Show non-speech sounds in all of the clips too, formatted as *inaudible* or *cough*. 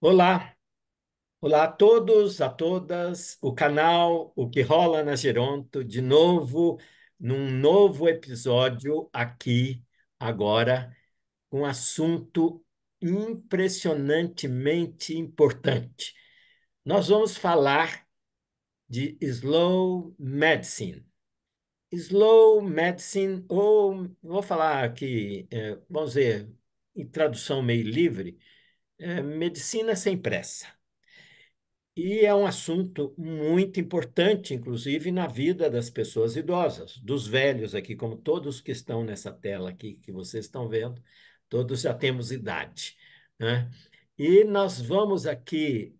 Olá, olá a todos, a todas, o canal O que Rola na Geronto, de novo, num novo episódio aqui, agora, um assunto impressionantemente importante. Nós vamos falar de slow medicine. Slow medicine, ou vou falar aqui, eh, vamos ver, em tradução meio livre, é Medicina Sem Pressa. E é um assunto muito importante, inclusive, na vida das pessoas idosas, dos velhos aqui, como todos que estão nessa tela aqui, que vocês estão vendo, todos já temos idade. Né? E nós vamos aqui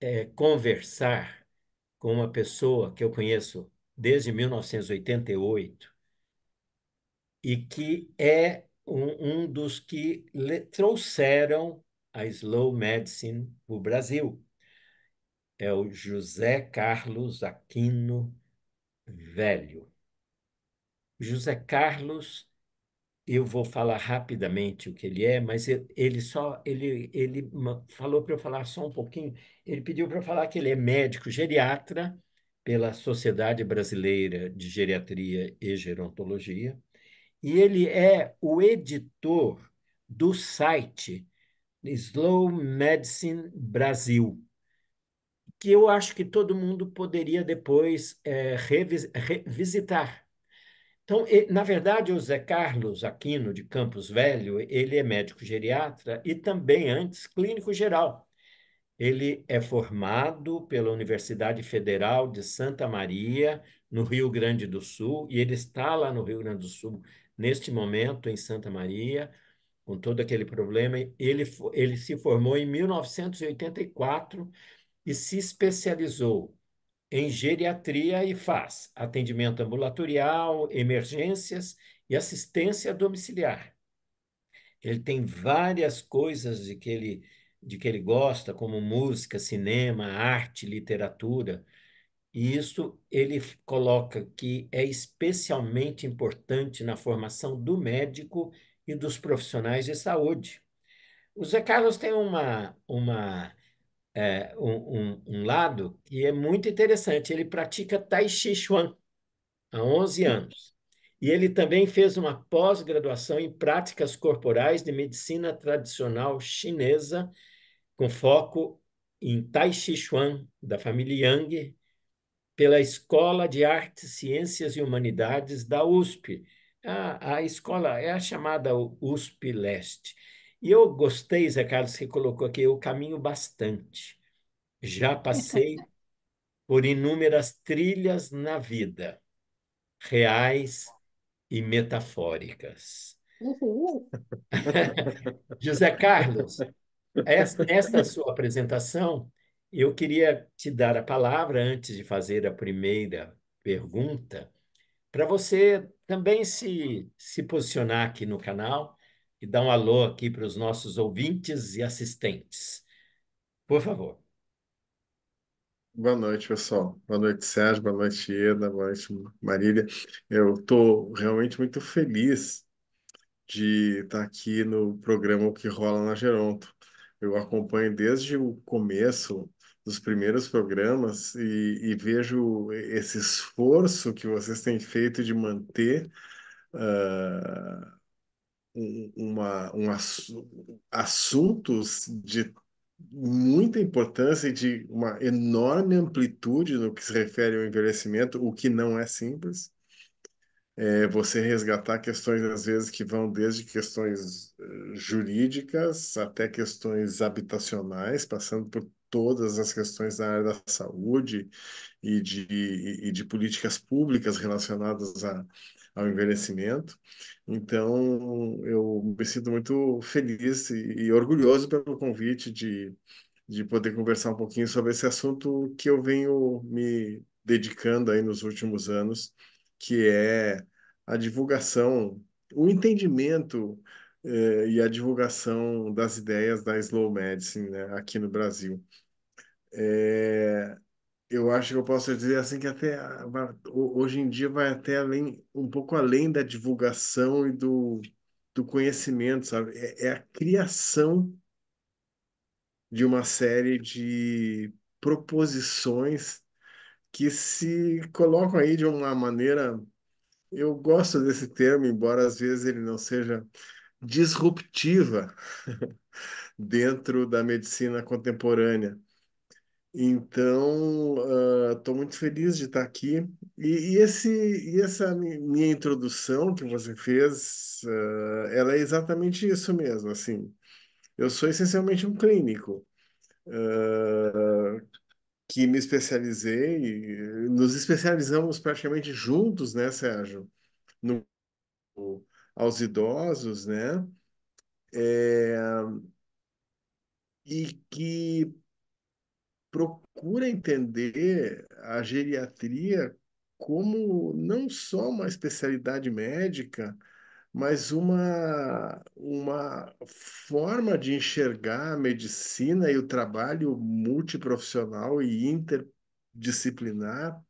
é, conversar com uma pessoa que eu conheço desde 1988 e que é um, um dos que trouxeram a Slow Medicine para o Brasil. É o José Carlos Aquino Velho. José Carlos, eu vou falar rapidamente o que ele é, mas ele só ele, ele falou para eu falar só um pouquinho. Ele pediu para eu falar que ele é médico geriatra pela Sociedade Brasileira de Geriatria e Gerontologia e ele é o editor do site Slow Medicine Brasil, que eu acho que todo mundo poderia depois é, revisitar. Então, na verdade, o Zé Carlos Aquino, de Campos Velho, ele é médico geriatra e também, antes, clínico geral. Ele é formado pela Universidade Federal de Santa Maria, no Rio Grande do Sul, e ele está lá no Rio Grande do Sul neste momento em Santa Maria, com todo aquele problema. Ele, ele se formou em 1984 e se especializou em geriatria e faz atendimento ambulatorial, emergências e assistência domiciliar. Ele tem várias coisas de que ele, de que ele gosta, como música, cinema, arte, literatura. E isso ele coloca que é especialmente importante na formação do médico e dos profissionais de saúde. O Zé Carlos tem uma, uma, é, um, um, um, lado que é muito interessante. Ele pratica Tai Chi Chuan há 11 anos. E ele também fez uma pós-graduação em práticas corporais de medicina tradicional chinesa, com foco em Tai Chi Chuan, da família Yang, pela Escola de Artes, Ciências e Humanidades da USP. A, ah, a escola é a chamada USP Leste. E eu gostei, Zé Carlos, que colocou aqui, eu caminho bastante. Já passei por inúmeras trilhas na vida, reais e metafóricas. Uhum. *laughs* José Carlos, esta sua apresentação eu queria te dar a palavra antes de fazer a primeira pergunta, para você também se, se posicionar aqui no canal e dar um alô aqui para os nossos ouvintes e assistentes. Por favor. Boa noite, pessoal. Boa noite, Sérgio. Boa noite, Eda. Boa noite, Marília. Eu estou realmente muito feliz de estar tá aqui no programa O que Rola na Geronto. Eu acompanho desde o começo dos primeiros programas e, e, vejo esse esforço que vocês têm feito de manter uh, uma, um assuntos de muita importância e de uma enorme amplitude no que se refere ao envelhecimento, o que não é simples. É você resgatar questões, às vezes, que vão desde questões eh, jurídicas até questões habitacionais, passando por todas as questões da área da saúde e de, e de políticas públicas relacionadas a, ao envelhecimento. Então, eu me sinto muito feliz e, e orgulhoso pelo convite de, de poder conversar um pouquinho sobre esse assunto que eu venho me dedicando aí nos últimos anos, que é a divulgação, o entendimento eh, e a divulgação das ideias da Slow Medicine né, aqui no Brasil. É, eu acho que eu posso dizer assim que até hoje em dia vai até além, um pouco além da divulgação e do, do conhecimento, sabe? É, é a criação de uma série de proposições que se colocam aí de uma maneira. Eu gosto desse termo, embora às vezes ele não seja disruptiva *laughs* dentro da medicina contemporânea então, estou uh, ah, muito feliz de estar aqui. E, e esse, e essa minha introdução que você fez, uh, ela é exatamente isso mesmo. Assim, eu sou essencialmente um clínico uh, que me especializei, nos especializamos praticamente juntos, né, Sérgio, no, aos idosos, né? É, e que procura entender a geriatria como não só uma especialidade médica, mas uma, uma forma de enxergar a medicina e o trabalho multiprofissional e interdisciplinar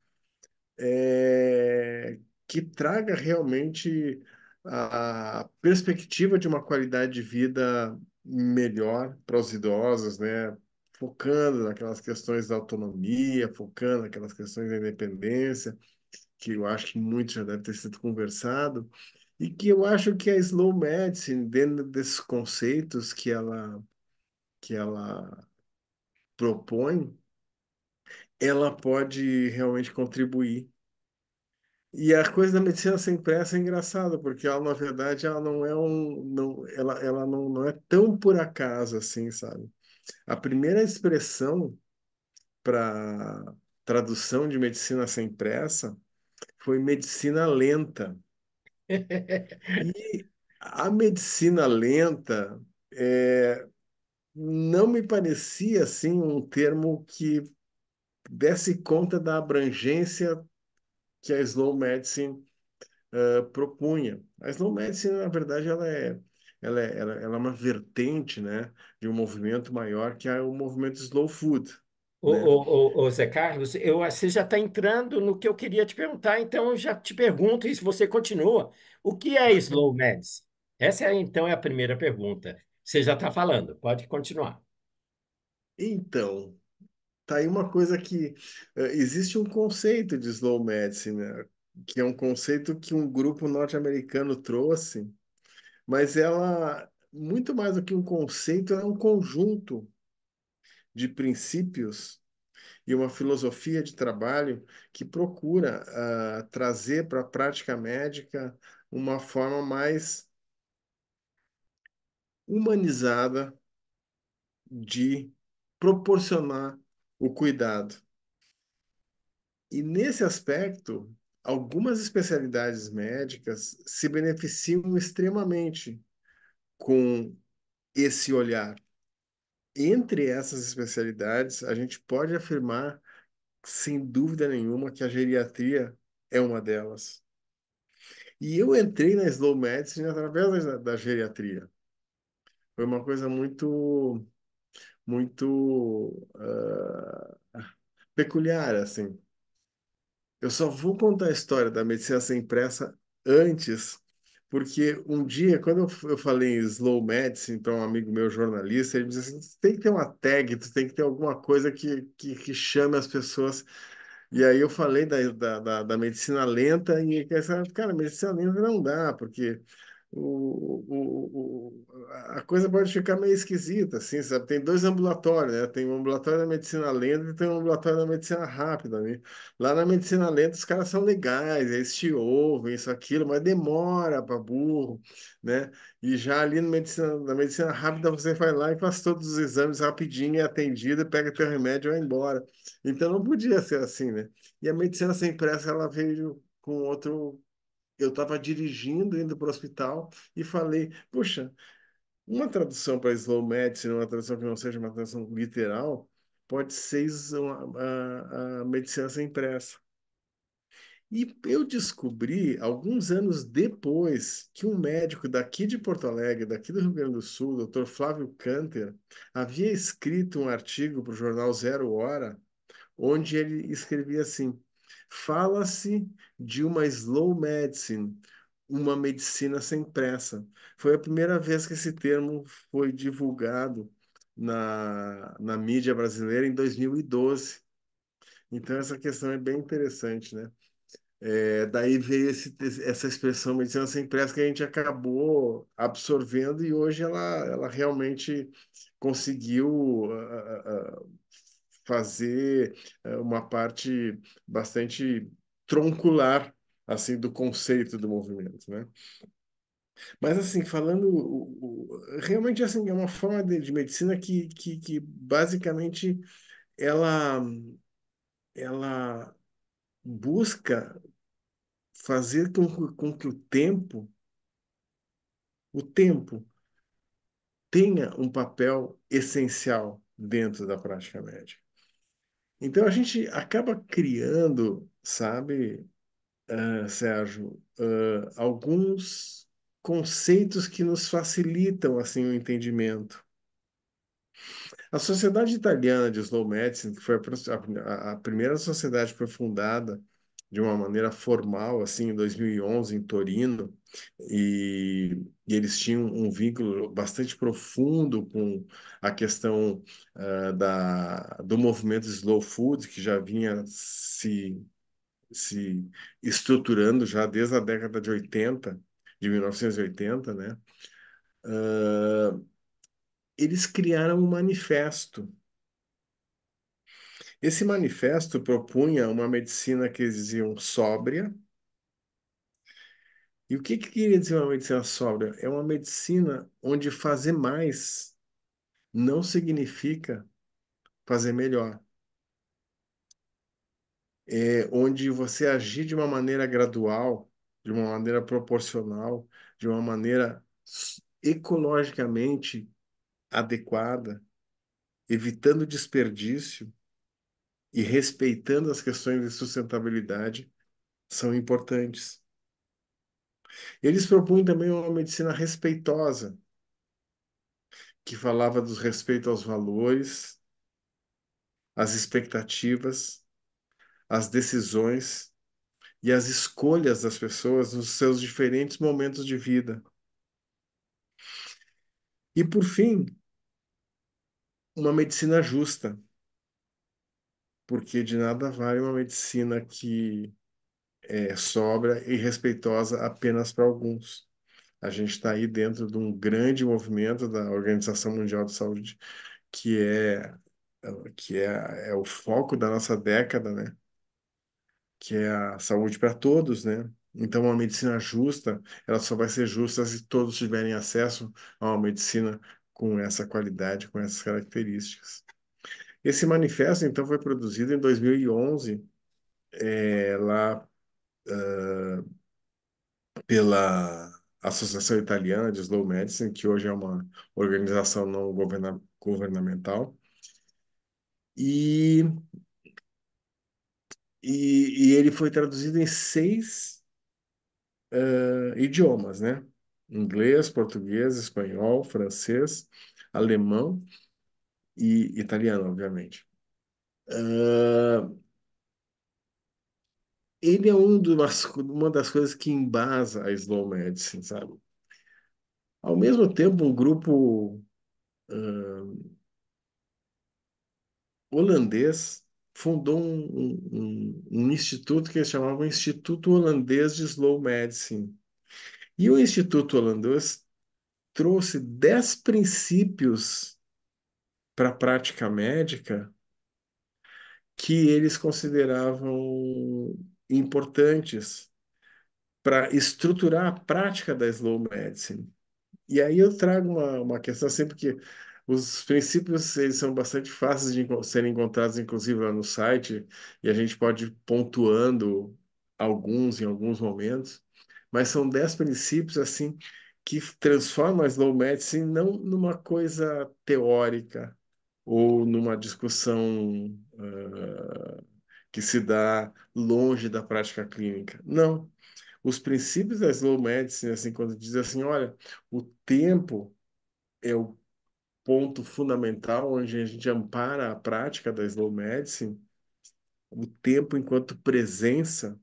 é, que traga realmente a perspectiva de uma qualidade de vida melhor para os idosos, né, focando naquelas questões da autonomia, focando naquelas questões da independência, que eu acho que muito já deve ter sido conversado, e que eu acho que a slow medicine, dentro desses conceitos que ela, que ela propõe, ela pode realmente contribuir. E a coisa da medicina sem pressa é engraçada, porque ela, na verdade, ela não é um. Não, ela ela não, não é tão por acaso assim, sabe? A primeira expressão para tradução de medicina sem pressa foi medicina lenta. *laughs* e a medicina lenta é, não me parecia assim um termo que desse conta da abrangência que a slow medicine uh, propunha. A slow medicine, na verdade, ela é ela é, ela, ela é uma vertente né, de um movimento maior que é o movimento slow food. O né? Zé Carlos, eu, você já está entrando no que eu queria te perguntar, então eu já te pergunto e se você continua. O que é slow medicine? Essa, é, então, é a primeira pergunta. Você já está falando, pode continuar. Então, tá aí uma coisa que eh, existe um conceito de slow medicine, né? que é um conceito que um grupo norte-americano trouxe mas ela, muito mais do que um conceito, é um conjunto de princípios e uma filosofia de trabalho que procura uh, trazer para a prática médica uma forma mais humanizada de proporcionar o cuidado. E nesse aspecto, algumas especialidades médicas se beneficiam extremamente com esse olhar. Entre essas especialidades, a gente pode afirmar, sem dúvida nenhuma, que a geriatria é uma delas. E eu entrei na Slow Medicine através da, da geriatria. Foi uma coisa muito, muito uh, peculiar, assim eu só vou contar a história da medicina sem pressa antes, porque um dia, quando eu, falei em slow medicine para um amigo meu jornalista, ele me disse assim: tem que ter uma tag, tu tem que ter alguma coisa que, que, que chame as pessoas. E aí eu falei da, da, da, da medicina lenta, e cara, medicina lenta não dá, porque o, o, a coisa pode ficar meio esquisita, assim, sabe? Tem dois ambulatórios, né? Tem um ambulatório da medicina lenta e tem um ambulatório da medicina rápida, né? Lá na medicina lenta os caras são legais, eles te ouvem, isso, aquilo, mas demora para burro, né? E já ali no medicina, na medicina rápida você vai lá e faz todos os exames rapidinho, é atendido, pega teu remédio e vai embora. Então não podia ser assim, né? E a medicina sem pressa, ela veio com outro eu estava dirigindo, indo para o hospital, e falei: Puxa, uma tradução para slow medicine, uma tradução que não seja uma tradução literal, pode ser a, a, a medicina sem pressa. E eu descobri, alguns anos depois, que um médico daqui de Porto Alegre, daqui do Rio Grande do Sul, doutor Flávio Canter, havia escrito um artigo para o jornal Zero Hora, onde ele escrevia assim: fala-se de uma slow medicine, uma medicina sem pressa. Foi a primeira vez que esse termo foi divulgado na, na mídia brasileira em 2012. Então, essa questão é bem interessante, né? É, daí veio esse, essa expressão medicina sem pressa que a gente acabou absorvendo e hoje ela, ela realmente conseguiu uh, uh, fazer eh, uma parte bastante troncular assim do conceito do movimento, né? Mas assim, falando realmente assim é uma forma de, de medicina que, que, que basicamente ela ela busca fazer com, com que o tempo o tempo tenha um papel essencial dentro da prática médica. Então a gente acaba criando, sabe, ah, Sérgio, uh, alguns conceitos que nos facilitam assim o entendimento. A Sociedade Italiana de Slow Medicine, que foi a, a primeira sociedade que foi fundada de uma maneira formal, assim, em 2011, em Torino, e, e eles tinham um vínculo bastante profundo com a questão uh, da, do movimento Slow Food, que já vinha se se estruturando já desde a década de 80, de 1980, né? Uh, eles criaram um manifesto. Esse manifesto propunha uma medicina que eles diziam sóbria. E o que, que queria dizer uma medicina sóbria? É uma medicina onde fazer mais não significa fazer melhor é, onde você agir de uma maneira gradual, de uma maneira proporcional, de uma maneira ecologicamente adequada, evitando desperdício e respeitando as questões de sustentabilidade são importantes. Eles propunham também uma medicina respeitosa, que falava do respeito aos valores, às expectativas as decisões e as escolhas das pessoas nos seus diferentes momentos de vida. E por fim, uma medicina justa. Porque de nada vale uma medicina que é, sobra e respeitosa apenas para alguns. A gente está aí dentro de um grande movimento da Organização Mundial de Saúde, que é que é, é o foco da nossa década, né? que é a saúde para todos, né? Então, uma medicina justa, ela só vai ser justa se todos tiverem acesso a uma medicina com essa qualidade, com essas características. Esse manifesto, então, foi produzido em 2011, é, eh, lá uh, pela Associação Italiana de Slow Medicine, que hoje é uma organização não governamental. E e, e ele foi traduzido em seis uh, idiomas, né? Inglês, português, espanhol, francês, alemão e italiano, obviamente. Uh, ele é um uma das coisas que embasa a slow medicine, sabe? Ao mesmo tempo, um grupo uh, holandês fundou um, um, um instituto que eles chamavam Instituto Holandês de Slow Medicine. E o Instituto Holandês trouxe dez princípios para a prática médica que eles consideravam importantes para estruturar a prática da slow medicine. E aí eu trago uma, uma questão sempre que os princípios, eles são bastante fáceis de serem encontrados, inclusive, lá no site, e a gente pode ir pontuando alguns em alguns momentos, mas são dez princípios, assim, que transformam a slow medicine não numa coisa teórica ou numa discussão ah, que se dá longe da prática clínica. Não. Os princípios da slow medicine, assim, quando diz assim, olha, o tempo é o ponto fundamental onde a gente ampara a prática da slow medicine, o tempo enquanto presença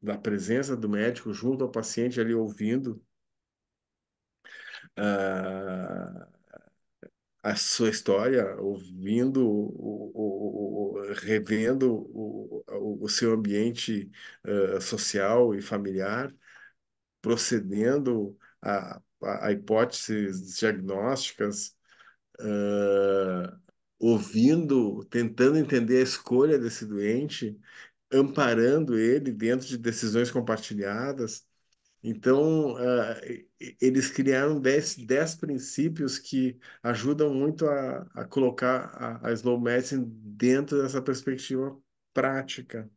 da presença do médico junto ao paciente ali ouvindo uh, a sua história, ouvindo, o, o, o, revendo o, o, seu ambiente uh, social e familiar, procedendo a a hipóteses diagnósticas, uh, ouvindo, tentando entender a escolha desse doente, amparando ele dentro de decisões compartilhadas. Então, uh, eles criaram 10, princípios que ajudam muito a, a colocar a, a slow medicine dentro dessa perspectiva prática.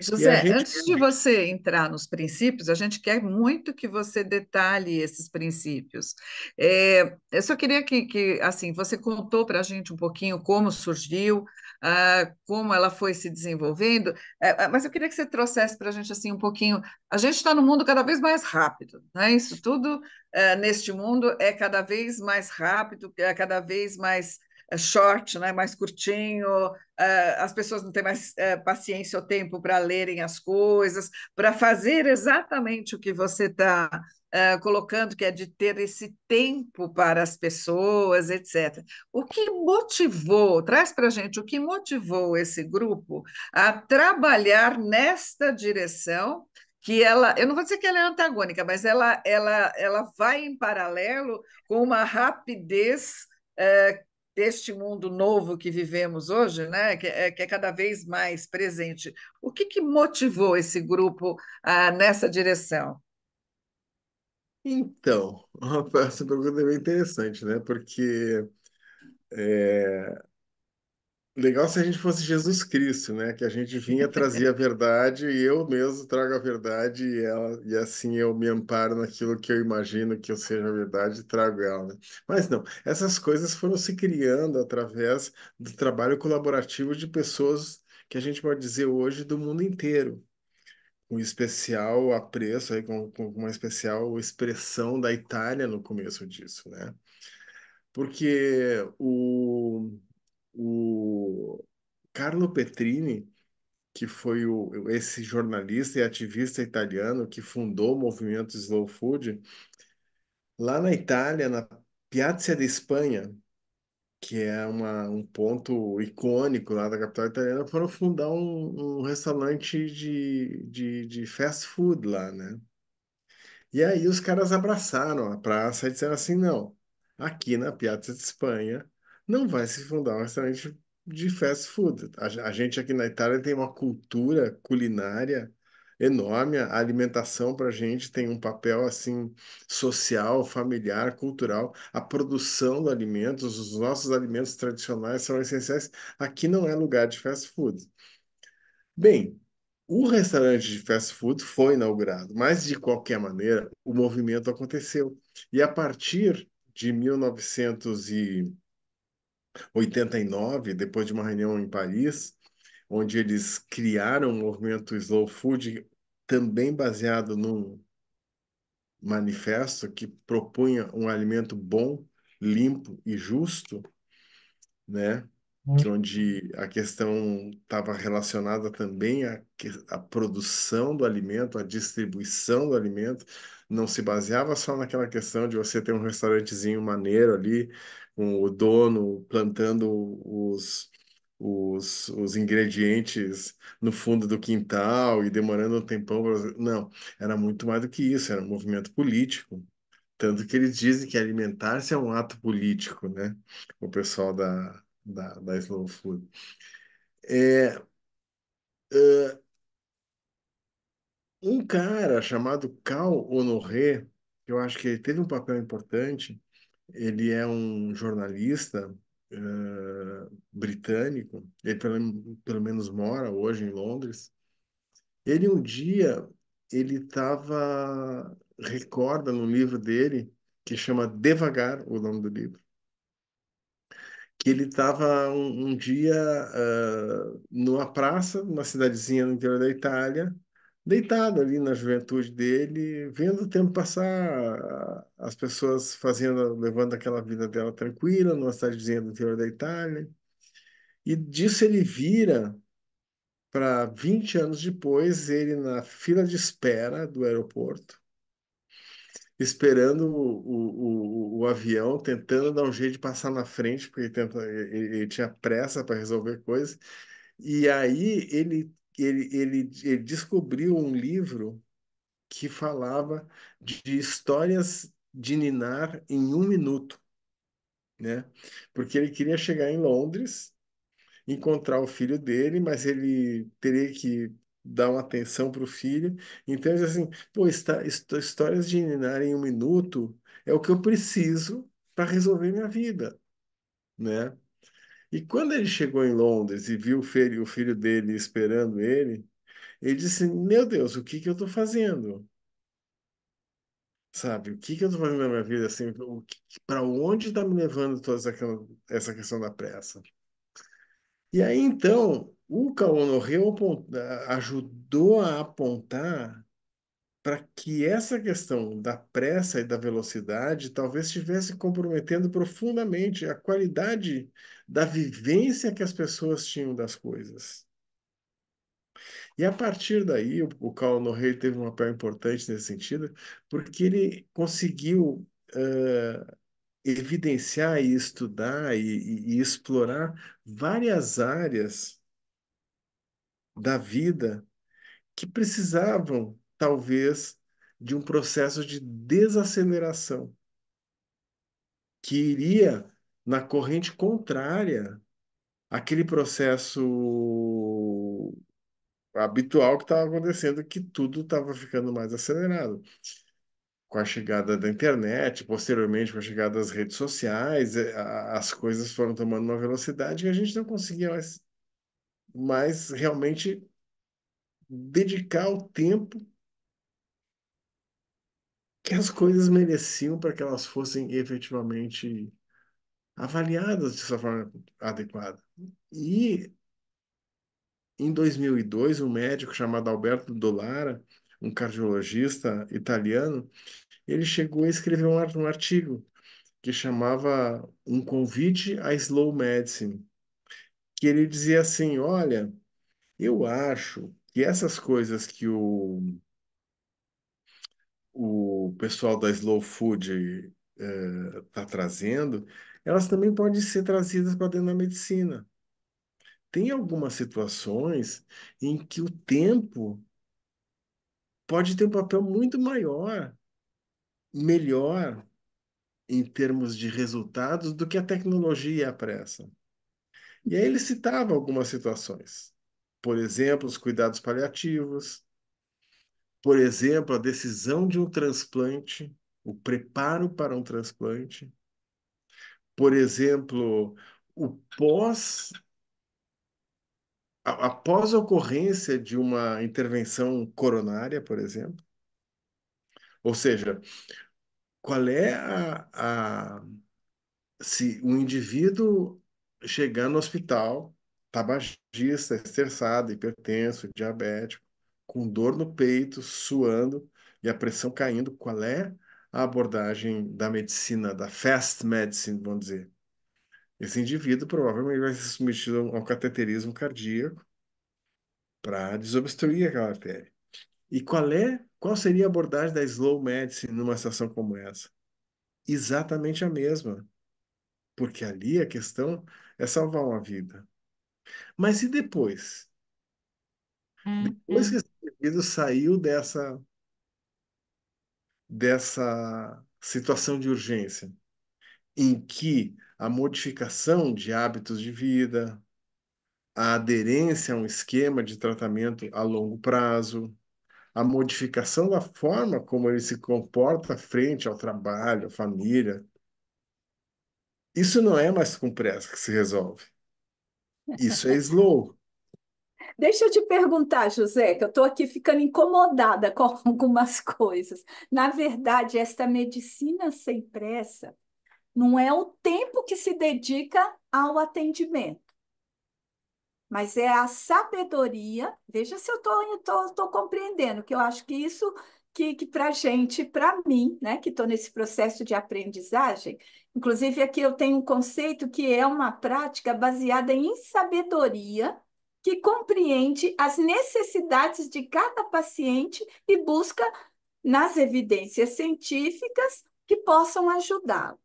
José, gente... antes de você entrar nos princípios, a gente quer muito que você detalhe esses princípios. É, eu só queria que, que assim, você contou para a gente um pouquinho como surgiu, ah, como ela foi se desenvolvendo, é, é, mas eu queria que você trouxesse para a gente assim um pouquinho. A gente está no mundo cada vez mais rápido, né? Isso tudo eh, neste mundo é cada vez mais rápido, é cada vez mais é short, né, mais curtinho, eh, as pessoas não têm mais eh, paciência ou tempo para lerem as coisas, para fazer exatamente o que você está eh, colocando, que é de ter esse tempo para as pessoas, etc. O que motivou, traz para a gente o que motivou esse grupo a trabalhar nesta direção que ela, eu não vou dizer que ela é antagônica, mas ela, ela, ela vai em paralelo com uma rapidez é, deste mundo novo que vivemos hoje, né, que, é, que é cada vez mais presente. O que, que motivou esse grupo ah, nessa direção? Então, *laughs* essa pergunta é bem interessante, né? Porque é, Legal se a gente fosse Jesus Cristo, né? Que a gente vinha trazer a *laughs* verdade e eu mesmo trago a verdade e, ela, e assim eu me amparo naquilo que eu imagino que eu seja a verdade e trago ela. Né? Mas não, essas coisas foram se criando através do trabalho colaborativo de pessoas que a gente pode dizer hoje do mundo inteiro. Um especial apreço, aí, com, com uma especial expressão da Itália no começo disso, né? Porque o o Carlo Petrini, que foi o, esse jornalista e ativista italiano que fundou o movimento Slow Food, lá na Itália, na Piazza de Espanha, que é uma, um ponto icônico lá da capital italiana, foram fundar um, um restaurante de, de, de fast food lá, né? E aí os caras abraçaram a praça e disseram assim, não, aqui na Piazza de Espanha não vai se fundar um restaurante de fast food. A, gente aqui na Itália tem uma cultura culinária enorme, a alimentação para a gente tem um papel assim social, familiar, cultural. A produção de alimentos, os nossos alimentos tradicionais são essenciais. Aqui não é lugar de fast food. Bem, o restaurante de fast food foi inaugurado, mas de qualquer maneira, o movimento aconteceu. E a partir de 1900 e 89, depois de uma reunião em Paris, onde eles criaram o um movimento Slow Food, também baseado num manifesto que propunha um alimento bom, limpo e justo, né? Hum. Onde a questão estava relacionada também à, à produção do alimento, à distribuição do alimento, não se baseava só naquela questão de você ter um restaurantezinho maneiro ali, com o dono plantando os, os, os ingredientes no fundo do quintal e demorando um tempão. Pra... Não, era muito mais do que isso, era um movimento político. Tanto que eles dizem que alimentar-se é um ato político, né? O pessoal da, da, da Slow Food. É, um cara chamado Cal Honoré, eu acho que ele teve um papel importante, ele é um jornalista uh, britânico, ele pelo, pelo menos mora hoje em Londres. Ele um dia, ele estava, recorda no livro dele, que chama Devagar, o nome do livro, que ele estava um, um, dia uh, numa praça, numa cidadezinha no interior da Itália, deitado ali na juventude dele, vendo o tempo passar, as pessoas fazendo, levando aquela vida dela tranquila, numa cidadezinha do interior da Itália. E disso ele vira para 20 anos depois, ele na fila de espera do aeroporto, esperando o, o, o avião, tentando dar um jeito de passar na frente, porque ele, tenta, ele, ele tinha pressa para resolver coisas. E aí ele ele, ele, ele descobriu um livro que falava de histórias de ninar em um minuto, né? Porque ele queria chegar em Londres, encontrar o filho dele, mas ele teria que dar uma atenção para o filho. Então, ele diz assim, pô, está, histórias de ninar em um minuto é o que eu preciso para resolver minha vida, né? E quando ele chegou em Londres e viu o filho, o filho dele esperando ele, ele disse: Meu Deus, o que, que eu estou fazendo? Sabe, o que, que eu estou fazendo na minha vida? Assim, para onde está me levando toda essa questão da pressa? E aí então, o Kaono ajudou a apontar para que essa questão da pressa e da velocidade talvez estivesse comprometendo profundamente a qualidade da vivência que as pessoas tinham das coisas. E a partir daí, o, o Carl teve um papel importante nesse sentido, porque ele conseguiu uh, evidenciar e estudar e, e, e explorar várias áreas da vida que precisavam talvez, de um processo de desaceleração que iria na corrente contrária àquele processo habitual que estava acontecendo, que tudo estava ficando mais acelerado. Com a chegada da internet, posteriormente com a chegada das redes sociais, é, as coisas foram tomando uma velocidade que a gente não conseguia mais, mais realmente dedicar o tempo que as coisas mereciam para que elas fossem efetivamente avaliadas de forma adequada. E em 2002, um médico chamado Alberto Dolara, um cardiologista italiano, ele chegou a escrever um artigo que chamava Um Convite à Slow Medicine, que ele dizia assim, olha, eu acho que essas coisas que o o pessoal da Slow Food está eh, trazendo, elas também podem ser trazidas para dentro da medicina. Tem algumas situações em que o tempo pode ter um papel muito maior, melhor, em termos de resultados, do que a tecnologia e a pressa. E aí ele citava algumas situações. Por exemplo, os cuidados paliativos, por exemplo, a decisão de um transplante, o preparo para um transplante, por exemplo, o pós após a ocorrência de uma intervenção coronária, por exemplo. Ou seja, qual é a, a se o um indivíduo chegar no hospital, tabagista, estressado, hipertenso, diabético, com dor no peito, suando e a pressão caindo, qual é a abordagem da medicina, da fast medicine, vamos dizer? Esse indivíduo provavelmente vai ser submetido a um cateterismo cardíaco para desobstruir aquela artéria. E qual é, qual seria a abordagem da slow medicine numa situação como essa? Exatamente a mesma. Porque ali a questão é salvar uma vida. Mas e depois? Hum, depois hum. que indivíduo saiu dessa, dessa situação de urgência, em que a modificação de hábitos de vida, a aderência a um esquema de tratamento a longo prazo, a modificação da forma como ele se comporta frente ao trabalho, à família. Isso não é mais com pressa que se resolve. Isso é slow. Deixa eu te perguntar, José, que eu estou aqui ficando incomodada com *laughs* algumas coisas. Na verdade, esta medicina sem pressa não é o tempo que se dedica ao atendimento, mas é a sabedoria. Veja se eu estou compreendendo, que eu acho que isso que, que para gente, para mim, né, que estou nesse processo de aprendizagem, inclusive aqui eu tenho um conceito que é uma prática baseada em sabedoria que compreende as necessidades de cada paciente e busca nas evidências científicas que possam ajudá-lo.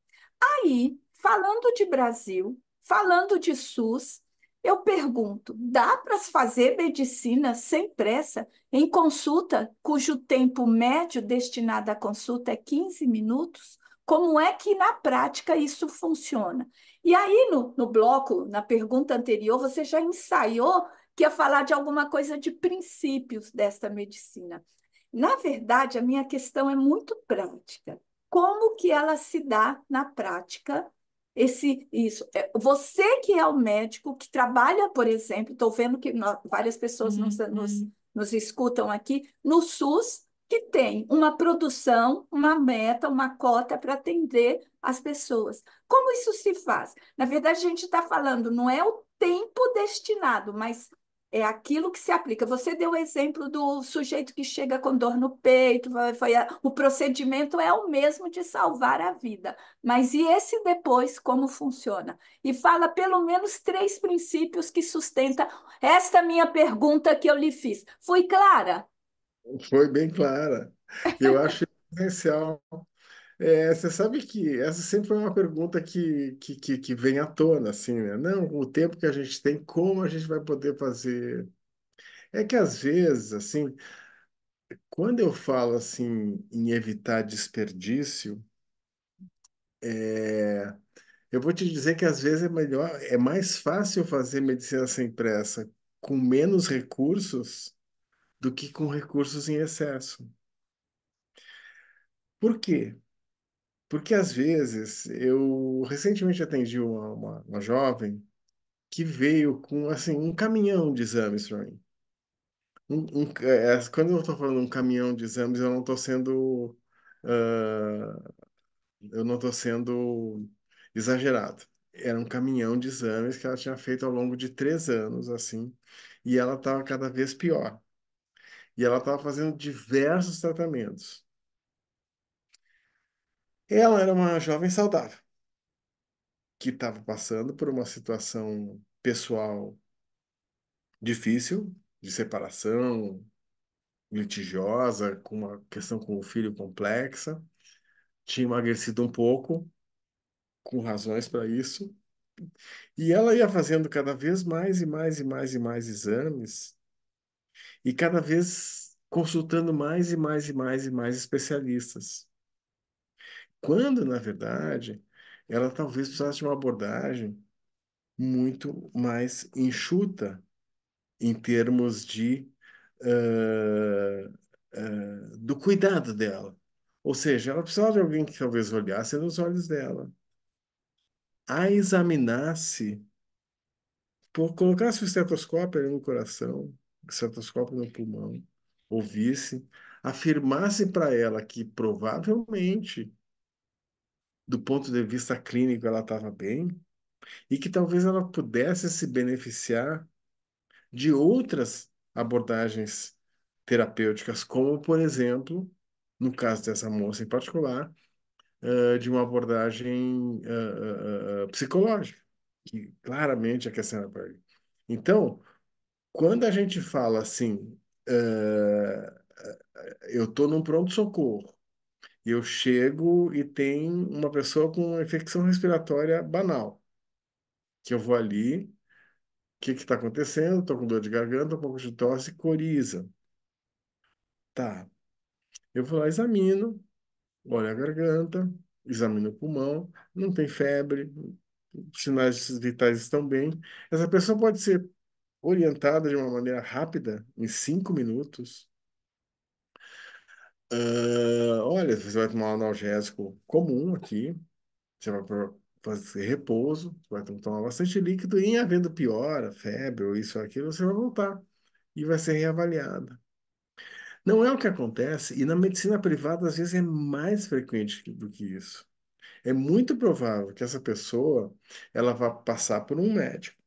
Aí, falando de Brasil, falando de SUS, eu pergunto: dá para fazer medicina sem pressa, em consulta, cujo tempo médio destinado à consulta é 15 minutos? Como é que na prática isso funciona? E aí, no, no bloco, na pergunta anterior, você já ensaiou que ia falar de alguma coisa de princípios desta medicina. Na verdade, a minha questão é muito prática. Como que ela se dá na prática? Esse, isso. É, você que é o médico, que trabalha, por exemplo, estou vendo que nós, várias pessoas uhum. nos, nos, nos escutam aqui, no SUS, que tem uma produção, uma meta, uma cota para atender as pessoas. Como isso se faz? Na verdade, a gente está falando, não é o tempo destinado, mas é aquilo que se aplica. Você deu o exemplo do sujeito que chega com dor no peito, foi a... o procedimento é o mesmo de salvar a vida. Mas e esse depois, como funciona? E fala pelo menos três princípios que sustenta esta minha pergunta que eu lhe fiz. Foi clara? Foi bem clara. Eu acho essencial. É, você sabe que essa sempre foi uma pergunta que, que, que, que vem à tona, assim, né? Não, o tempo que a gente tem, como a gente vai poder fazer? É que às vezes, assim, quando eu falo assim em evitar desperdício, é, eu vou te dizer que às vezes é melhor, é mais fácil fazer medicina sem pressa com menos recursos do que com recursos em excesso. Por quê? Porque às vezes eu recentemente atendi uma, uma, uma jovem que veio com assim um caminhão de exames para mim. Um, um, é, é quando eu estou falando um caminhão de exames, eu não estou sendo uh, eu não estou sendo exagerado. Era um caminhão de exames que ela tinha feito ao longo de três anos, assim, e ela estava cada vez pior. E ela estava fazendo diversos tratamentos. Ela era uma jovem saudável, que estava passando por uma situação pessoal difícil, de separação, litigiosa, com uma questão com o filho complexa. Tinha emagrecido um pouco, com razões para isso. E ela ia fazendo cada vez mais e mais e mais e mais exames e cada vez consultando mais e mais e mais e mais especialistas. Quando, na verdade, ela talvez precisasse de uma abordagem muito mais enxuta em termos de uh, uh, do cuidado dela. Ou seja, ela precisava de alguém que talvez olhasse nos olhos dela, a examinasse, por, colocasse o estetoscópio ali no coração, estetoscópio no pulmão, ouvisse, afirmasse para ela que provavelmente, do ponto de vista clínico, ela estava bem e que talvez ela pudesse se beneficiar de outras abordagens terapêuticas, como, por exemplo, no caso dessa moça em particular, de uma abordagem psicológica, que claramente a questão era para ele. Então, quando a gente fala assim, uh, eu estou num pronto-socorro, eu chego e tem uma pessoa com uma infecção respiratória banal, que eu vou ali, o que está acontecendo? Estou com dor de garganta, um pouco de tosse, coriza. Tá. Eu vou lá, examino, olho a garganta, examino o pulmão, não tem febre, sinais vitais estão bem. Essa pessoa pode ser orientada de uma maneira rápida, em cinco minutos. Uh, olha, você vai tomar um analgésico comum aqui, você vai fazer repouso, vai tomar bastante líquido, e em havendo piora, febre ou isso ou aquilo, você vai voltar e vai ser reavaliada. Não é o que acontece, e na medicina privada, às vezes, é mais frequente do que isso. É muito provável que essa pessoa ela vá passar por um médico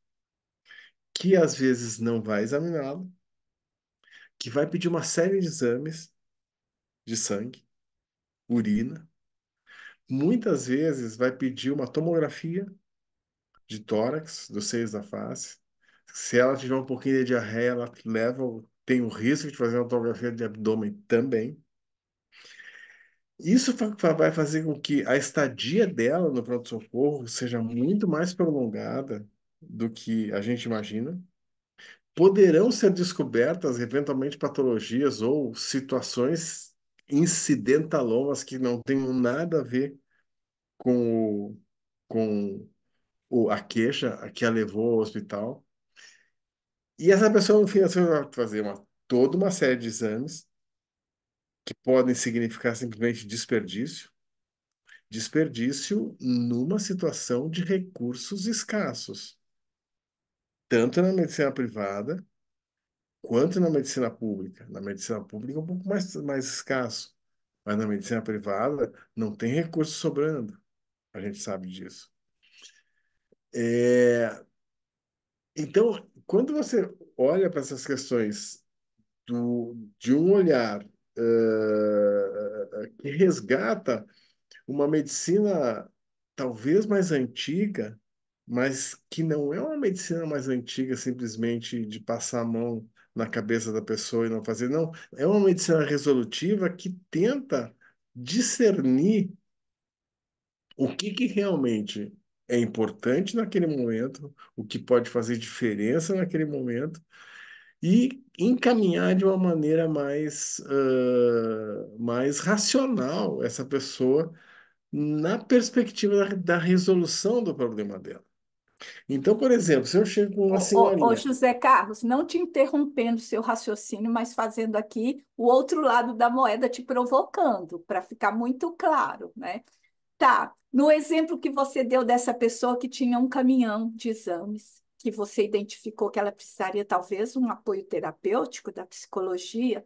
que às vezes não vai examiná-lo, que vai pedir uma série de exames de sangue, urina, muitas vezes vai pedir uma tomografia de tórax, dos seios da face. Se ela tiver um pouquinho de diarreia, ela leva, tem o risco de fazer uma tomografia de abdômen também. Isso vai fazer com que a estadia dela no pronto-socorro seja muito mais prolongada do que a gente imagina. Poderão ser descobertas, eventualmente, patologias ou situações incidentalomas que não tenham nada a ver com, o, com o, a queixa que a levou ao hospital. E essa pessoa, no fim, vai fazer uma, toda uma série de exames que podem significar simplesmente desperdício. Desperdício numa situação de recursos escassos tanto na medicina privada quanto na medicina pública. Na medicina pública é um pouco mais, mais escasso, mas na medicina privada não tem recurso sobrando. A gente sabe disso. É... Então, quando você olha para essas questões do, de um olhar uh, que resgata uma medicina talvez mais antiga, mas que não é uma medicina mais antiga, simplesmente de passar a mão na cabeça da pessoa e não fazer. Não, é uma medicina resolutiva que tenta discernir o que, que realmente é importante naquele momento, o que pode fazer diferença naquele momento e encaminhar de uma maneira mais, uh, mais racional essa pessoa na perspectiva da, da resolução do problema dela. Então, por exemplo, se eu chego com uma senhorinha. Ô, José Carlos, não te interrompendo seu raciocínio, mas fazendo aqui o outro lado da moeda te provocando, para ficar muito claro, né? Tá, no exemplo que você deu dessa pessoa que tinha um caminhão de exames, que você identificou que ela precisaria talvez um apoio terapêutico da psicologia,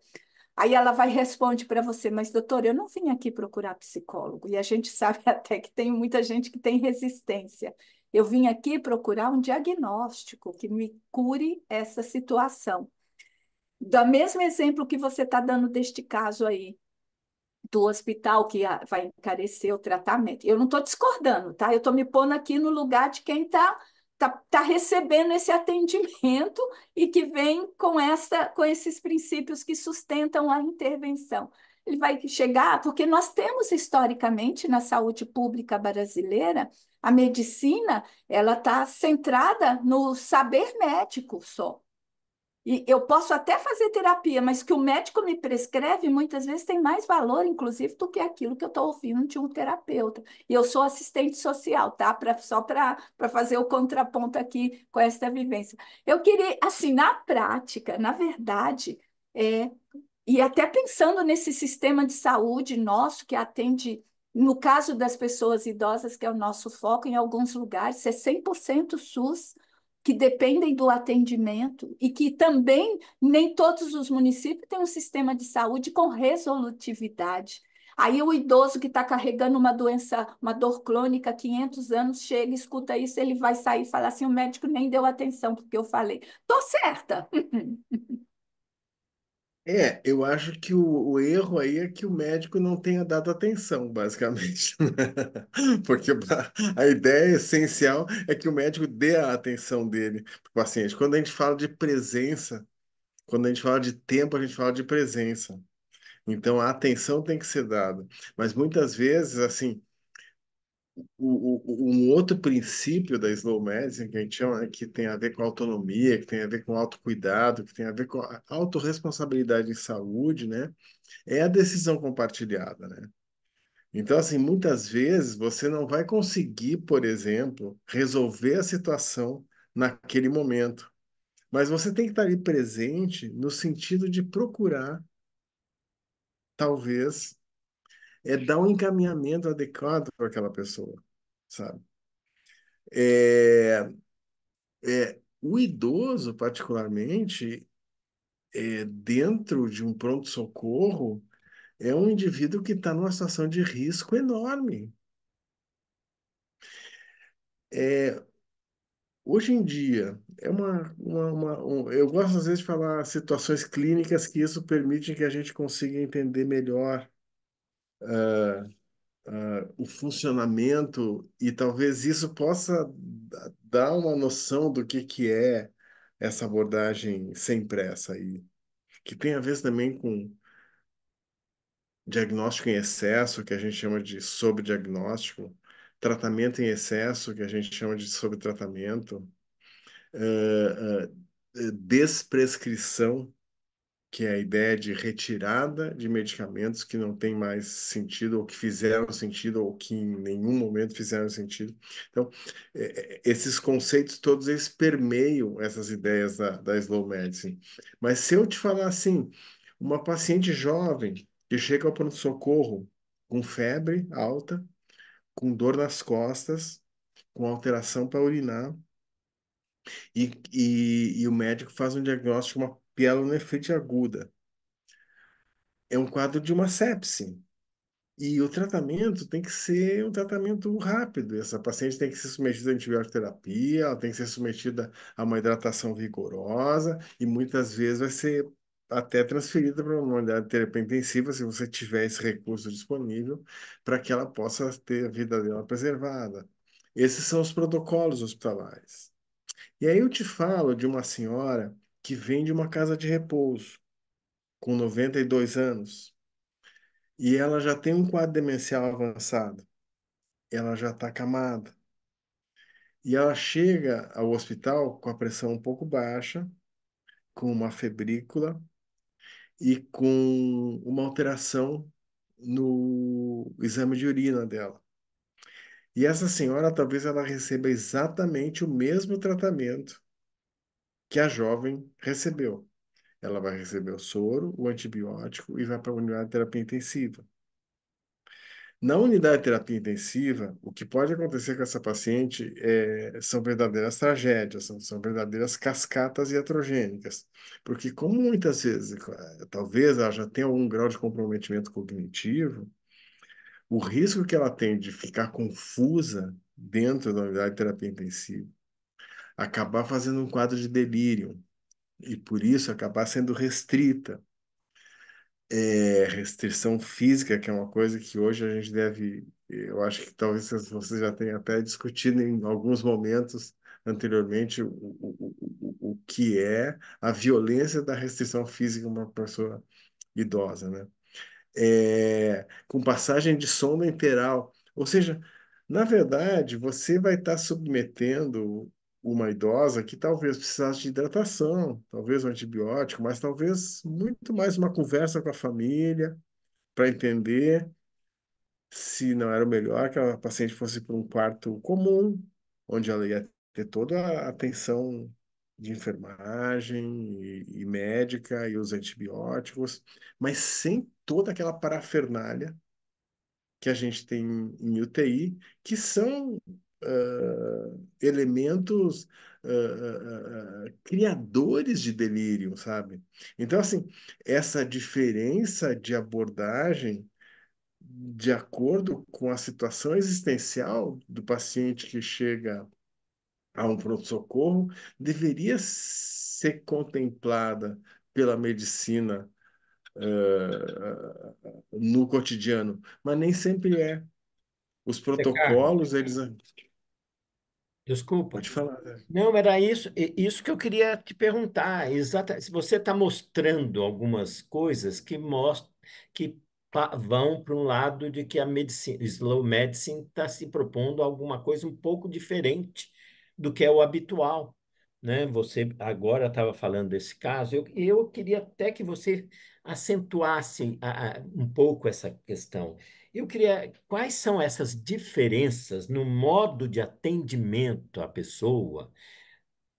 Aí ela vai responde para você, mas doutor, eu não vim aqui procurar psicólogo. E a gente *laughs* sabe até que tem muita gente que tem resistência. Eu vim aqui procurar um diagnóstico que me cure essa situação. Do mesmo exemplo que você está dando deste caso aí, do hospital que vai encarecer o tratamento. Eu não estou discordando, tá? Eu estou me pondo aqui no lugar de quem está tá, tá recebendo esse atendimento e que vem com, essa, com esses princípios que sustentam a intervenção. Ele vai chegar, porque nós temos historicamente na saúde pública brasileira a medicina, ela está centrada no saber médico só. E eu posso até fazer terapia, mas que o médico me prescreve muitas vezes tem mais valor, inclusive, do que aquilo que eu estou ouvindo de um terapeuta. E eu sou assistente social, tá? Pra, só para fazer o contraponto aqui com esta vivência. Eu queria, assim, na prática, na verdade, é, e até pensando nesse sistema de saúde nosso que atende no caso das pessoas idosas, que é o nosso foco, em alguns lugares, é 100% SUS, que dependem do atendimento e que também nem todos os municípios têm um sistema de saúde com resolutividade. Aí o idoso que está carregando uma doença, uma dor crônica, 500 anos, chega, escuta isso, ele vai sair e falar assim, o médico nem deu atenção porque eu falei. Tô certa! *laughs* É, eu acho que o, o erro aí é que o médico não tenha dado atenção, basicamente. *laughs* Né? Porque a ideia essencial é que o médico dê a atenção dele para o paciente. Quando a gente fala de presença, quando a gente fala de tempo, a gente fala de presença. Então a atenção tem que ser dada. Mas muitas vezes, assim, o, o, um outro princípio da slow medicine que a gente chama, que tem a ver com autonomia, que tem a ver com autocuidado, que tem a ver com autorresponsabilidade em saúde, né? É a decisão compartilhada, né? Então, assim, muitas vezes você não vai conseguir, por exemplo, resolver a situação naquele momento. Mas você tem que estar ali presente no sentido de procurar, talvez, é dar um encaminhamento adequado para aquela pessoa, sabe? É, é, o idoso, particularmente, é, dentro de um pronto-socorro, é um indivíduo que está numa situação de risco enorme. É, hoje em dia, é uma, uma, uma um, eu gosto às vezes de falar situações clínicas que isso permite que a gente consiga entender melhor uh, o funcionamento e talvez isso possa dar uma noção do que, que é essa abordagem sem pressa aí, que tem a ver também com diagnóstico em excesso, que a gente chama de sobrediagnóstico, tratamento em excesso, que a gente chama de sobretratamento, uh, uh, desprescrição, que é a ideia de retirada de medicamentos que não tem mais sentido, ou que fizeram sentido, ou que em nenhum momento fizeram sentido. Então, é, é, esses conceitos todos, eles permeiam essas ideias da, da slow medicine. Mas se eu te falar assim, uma paciente jovem que chega ao pronto-socorro com febre alta, com dor nas costas, com alteração para urinar, e, e, e, o médico faz um diagnóstico, uma pielonefrite aguda. É um quadro de uma sepse. E o tratamento tem que ser um tratamento rápido. Essa paciente tem que ser submetida a antibiótico terapia, ela tem que ser submetida a uma hidratação rigorosa e muitas vezes vai ser até transferida para uma unidade de terapia intensiva, se você tiver esse recurso disponível, para que ela possa ter a vida dela preservada. Esses são os protocolos hospitalares. E aí eu te falo de uma senhora que vem de uma casa de repouso, com 92 anos, e ela já tem um quadro demencial avançado, ela já está camada. E ela chega ao hospital com a pressão um pouco baixa, com uma febrícula e com uma alteração no exame de urina dela. E essa senhora talvez ela receba exatamente o mesmo tratamento que a jovem recebeu. Ela vai receber o soro, o antibiótico e vai para a unidade de terapia intensiva. Na unidade de terapia intensiva, o que pode acontecer com essa paciente é, são verdadeiras tragédias, são, são, verdadeiras cascatas iatrogênicas. Porque, como muitas vezes, talvez ela já tenha algum grau de comprometimento cognitivo, o risco que ela tem de ficar confusa dentro da unidade de terapia intensiva acabar fazendo um quadro de delírio e, por isso, acabar sendo restrita. É, restrição física, que é uma coisa que hoje a gente deve, eu acho que talvez você já tenha até discutido em alguns momentos anteriormente o, o, o, o que é a violência da restrição física em uma pessoa idosa, né? É, com passagem de sonda imperial, ou seja, na verdade, você vai estar submetendo uma idosa que talvez precisasse de hidratação, talvez um antibiótico, mas talvez muito mais uma conversa com a família para entender se não era melhor que a paciente fosse para um quarto comum, onde ela ia ter toda a atenção de enfermagem e, e médica e os antibióticos, mas sem toda aquela parafernália que a gente tem em UTI, que são uh, elementos uh, uh, criadores de delírio, sabe? Então, assim, essa diferença de abordagem de acordo com a situação existencial do paciente que chega a um pronto-socorro deveria ser contemplada pela medicina uh, no cotidiano, mas nem sempre é. Os protocolos, eles. Desculpa. Pode falar, é. Não, era isso, isso que eu queria te perguntar. Exatamente. Se você está mostrando algumas coisas que mostram que vão para um lado de que a medicina, slow medicine está se propondo alguma coisa um pouco diferente do que é o habitual. Né? Você agora estava falando desse caso, eu, eu queria até que você acentuasse a, a, um pouco essa questão. Eu queria. Quais são essas diferenças no modo de atendimento à pessoa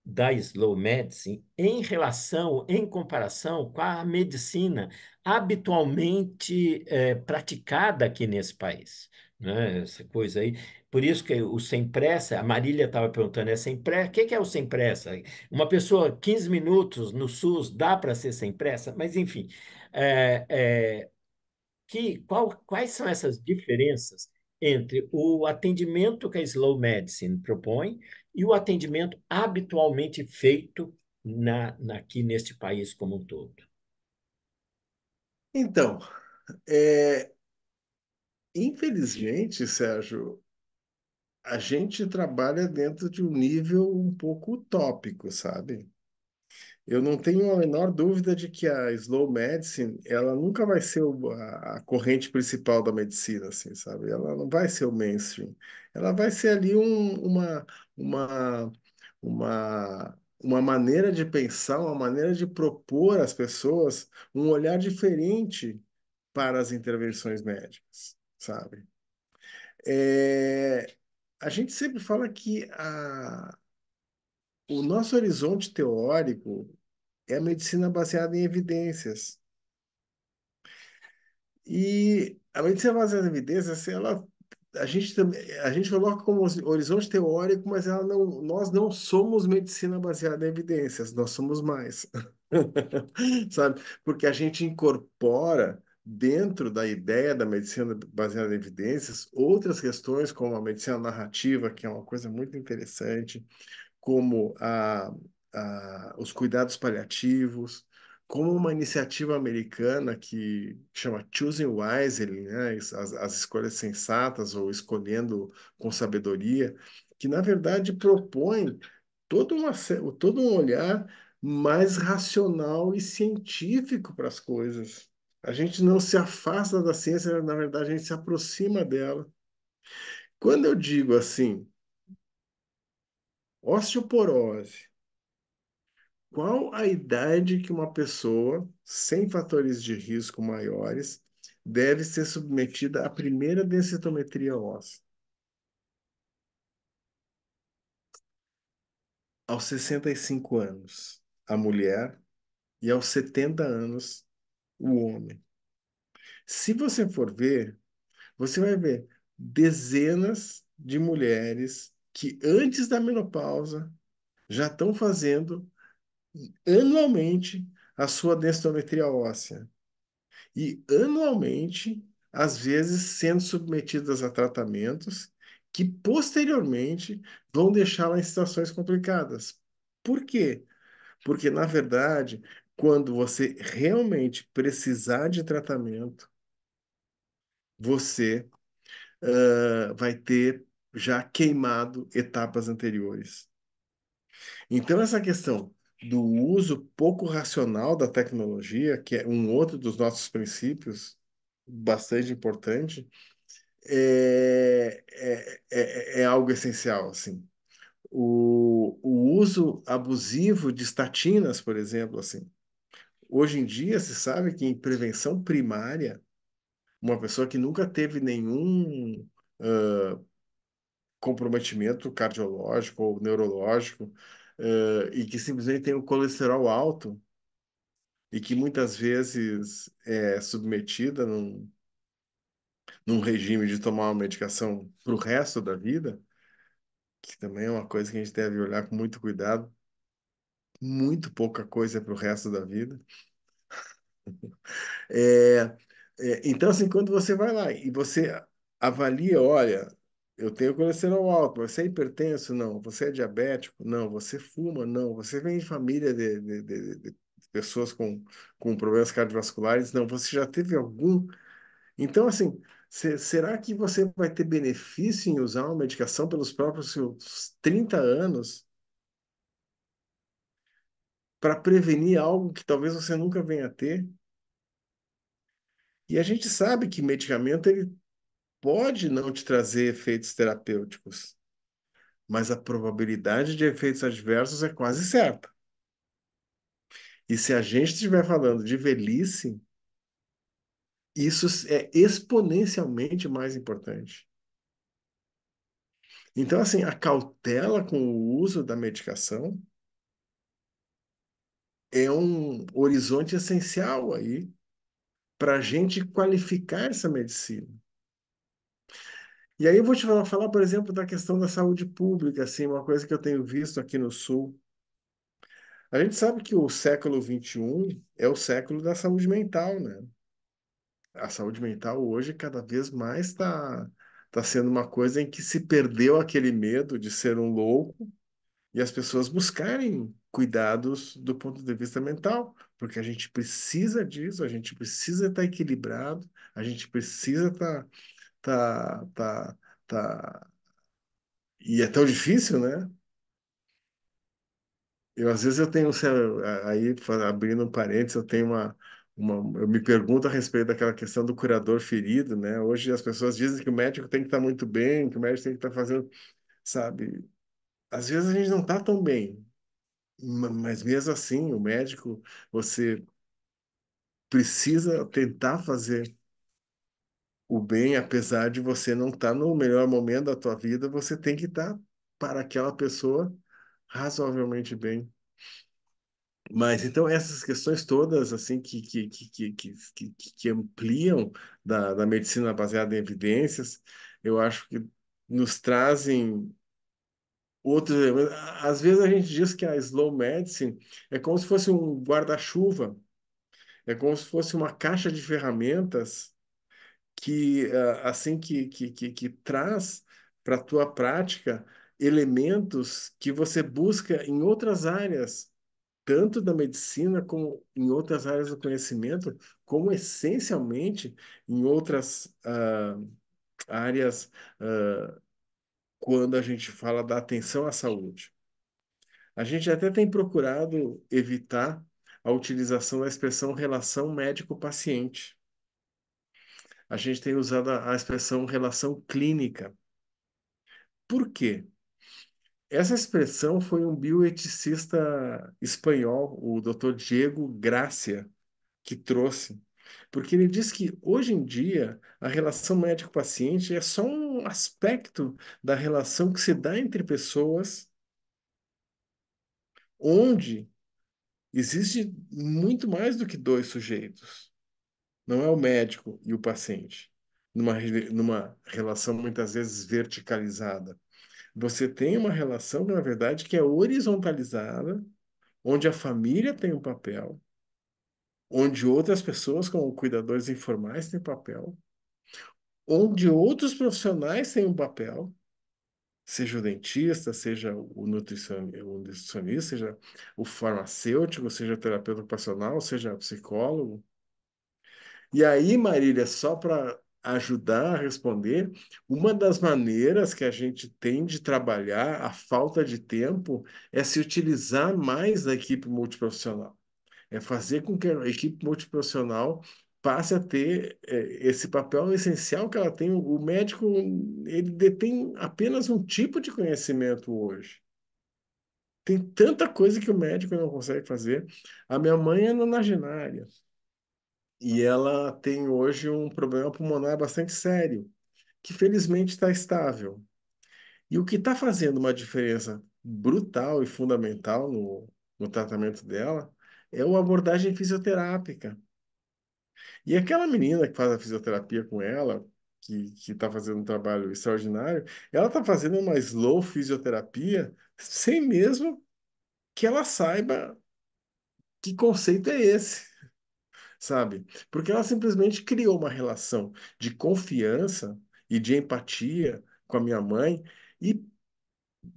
da slow medicine em relação, em comparação com a medicina habitualmente é, praticada aqui nesse país? Né? Essa coisa aí. Por isso que o sem pressa, a Marília estava perguntando, é sem pressa? O que, que é o sem pressa? Uma pessoa, 15 minutos no SUS, dá para ser sem pressa? Mas, enfim, é, é, que qual, quais são essas diferenças entre o atendimento que a Slow Medicine propõe e o atendimento habitualmente feito na, na aqui neste país como um todo? Então, é... infelizmente, Sérgio, a gente trabalha dentro de um nível um pouco utópico, sabe? Eu não tenho a menor dúvida de que a slow medicine, ela nunca vai ser a, a corrente principal da medicina, assim, sabe? Ela não vai ser o mainstream. Ela vai ser ali um- uma, uma, uma, uma maneira de pensar, uma maneira de propor às pessoas um olhar diferente para as intervenções médicas, sabe? É, a gente sempre fala que a, o nosso horizonte teórico é a medicina baseada em evidências. E a medicina baseada em evidências, ela, a, gente, a gente coloca como horizonte teórico, mas ela não, nós não somos medicina baseada em evidências, nós somos mais. *laughs* Sabe? Porque a gente incorpora dentro da ideia da medicina baseada em evidências, outras questões como a medicina narrativa, que é uma coisa muito interessante, como a, ah, os cuidados paliativos, como uma iniciativa americana que chama Choosing Wisely, né? as, as escolhas sensatas ou escolhendo com sabedoria, que na verdade propõe todo, uma, todo um olhar mais racional e científico para as coisas. A gente não se afasta da ciência, na verdade, a gente se aproxima dela. Quando eu digo assim, osteoporose, qual a idade que uma pessoa sem fatores de risco maiores deve ser submetida à primeira densitometria óssea? Aos 65 anos, a mulher, e aos 70 anos, o homem. Se você for ver, você vai ver dezenas de mulheres que antes da menopausa já estão fazendo anualmente a sua densitometria óssea. E anualmente, às vezes, sendo submetidas a tratamentos que posteriormente vão deixá-la em situações complicadas. Por quê? Porque, na verdade, quando você realmente precisar de tratamento, você uh, vai ter já queimado etapas anteriores. Então, essa questão do uso pouco racional da tecnologia, que é um outro dos nossos princípios bastante importante, é, é, é, é, algo essencial, assim. O, o uso abusivo de estatinas, por exemplo, assim. Hoje em dia se sabe que em prevenção primária, uma pessoa que nunca teve nenhum uh, comprometimento cardiológico ou neurológico, uh, e que simplesmente tem o colesterol alto e que muitas vezes é submetida num, num regime de tomar uma medicação para o resto da vida, que também é uma coisa que a gente deve olhar com muito cuidado. Muito pouca coisa é para o resto da vida. *laughs* é, é, então, assim, quando você vai lá e você avalia, olha, eu tenho colesterol alto, mas você é hipertenso? Não. Você é diabético? Não. Você fuma? Não. Você vem de família de, de, de, de pessoas com, com problemas cardiovasculares? Não. Você já teve algum? Então, assim, será que você vai ter benefício em usar uma medicação pelos próprios seus 30 anos para prevenir algo que talvez você nunca venha a ter? E a gente sabe que medicamento ele pode não te trazer efeitos terapêuticos, mas a probabilidade de efeitos adversos é quase certa. E se a gente estiver falando de velhice, isso é exponencialmente mais importante. Então, assim, a cautela com o uso da medicação é um horizonte essencial aí para a gente qualificar essa medicina. E aí eu vou te falar, falar, por exemplo, da questão da saúde pública, assim, uma coisa que eu tenho visto aqui no Sul. A gente sabe que o século XXI é o século da saúde mental, né? A saúde mental hoje cada vez mais está tá sendo uma coisa em que se perdeu aquele medo de ser um louco e as pessoas buscarem cuidados do ponto de vista mental, porque a gente precisa disso, a gente precisa estar tá equilibrado, a gente precisa estar tá tá, tá, tá. E é tão difícil, né? Eu, às vezes eu tenho, aí abrindo um parênteses, eu tenho uma, uma, eu me pergunto a respeito daquela questão do curador ferido, né? Hoje as pessoas dizem que o médico tem que estar muito bem, que o médico tem que estar fazendo, sabe? Às vezes a gente não está tão bem, mas mesmo assim, o médico, você precisa tentar fazer o bem, apesar de você não estar tá no melhor momento da tua vida, você tem que estar tá para aquela pessoa razoavelmente bem. Mas então essas questões todas assim que que, que, que, que, que ampliam da, da medicina baseada em evidências, eu acho que nos trazem outros elementos. Às vezes a gente diz que a slow medicine é como se fosse um guarda-chuva, é como se fosse uma caixa de ferramentas que eh, assim que, que, que, que traz para a tua prática elementos que você busca em outras áreas, tanto da medicina como em outras áreas do conhecimento, como essencialmente em outras uh, áreas uh, quando a gente fala da atenção à saúde. A gente até tem procurado evitar a utilização da expressão relação médico-paciente a gente tem usado a, a expressão relação clínica. Por quê? Essa expressão foi um bioeticista espanhol, o Dr. Diego Gracia, que trouxe. Porque ele diz que hoje em dia a relação médico-paciente é só um aspecto da relação que se dá entre pessoas, onde existe muito mais do que dois sujeitos não é o médico e o paciente, numa, numa relação muitas vezes verticalizada. Você tem uma relação, na verdade, que é horizontalizada, onde a família tem um papel, onde outras pessoas, como cuidadores informais, têm papel, onde outros profissionais têm um papel, seja o dentista, seja o nutricionista, seja o farmacêutico, seja o terapeuta ocupacional, seja o psicólogo, e aí, Marília, só para ajudar a responder, uma das maneiras que a gente tem de trabalhar a falta de tempo é se utilizar mais da equipe multiprofissional. É fazer com que a equipe multiprofissional passe a ter é, esse papel essencial que ela tem. O médico, ele detém apenas um tipo de conhecimento hoje. Tem tanta coisa que o médico não consegue fazer. A minha mãe é nonagenária e ela tem hoje um problema pulmonar bastante sério, que felizmente está estável. E o que está fazendo uma diferença brutal e fundamental no, no tratamento dela é a abordagem fisioterápica. E aquela menina que faz a fisioterapia com ela, que está fazendo um trabalho extraordinário, ela está fazendo uma slow fisioterapia sem mesmo que ela saiba que conceito é esse sabe? Porque ela simplesmente criou uma relação de confiança e de empatia com a minha mãe e,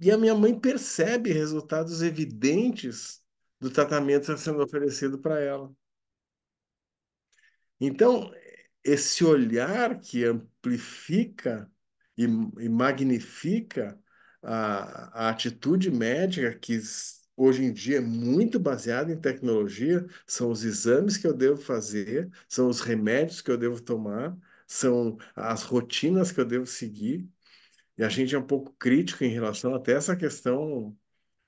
e a minha mãe percebe resultados evidentes do tratamento sendo oferecido para ela. Então, esse olhar que amplifica e, e magnifica a, a atitude médica que hoje em dia é muito baseado em tecnologia, são os exames que eu devo fazer, são os remédios que eu devo tomar, são as rotinas que eu devo seguir. E a gente é um pouco crítico em relação até essa questão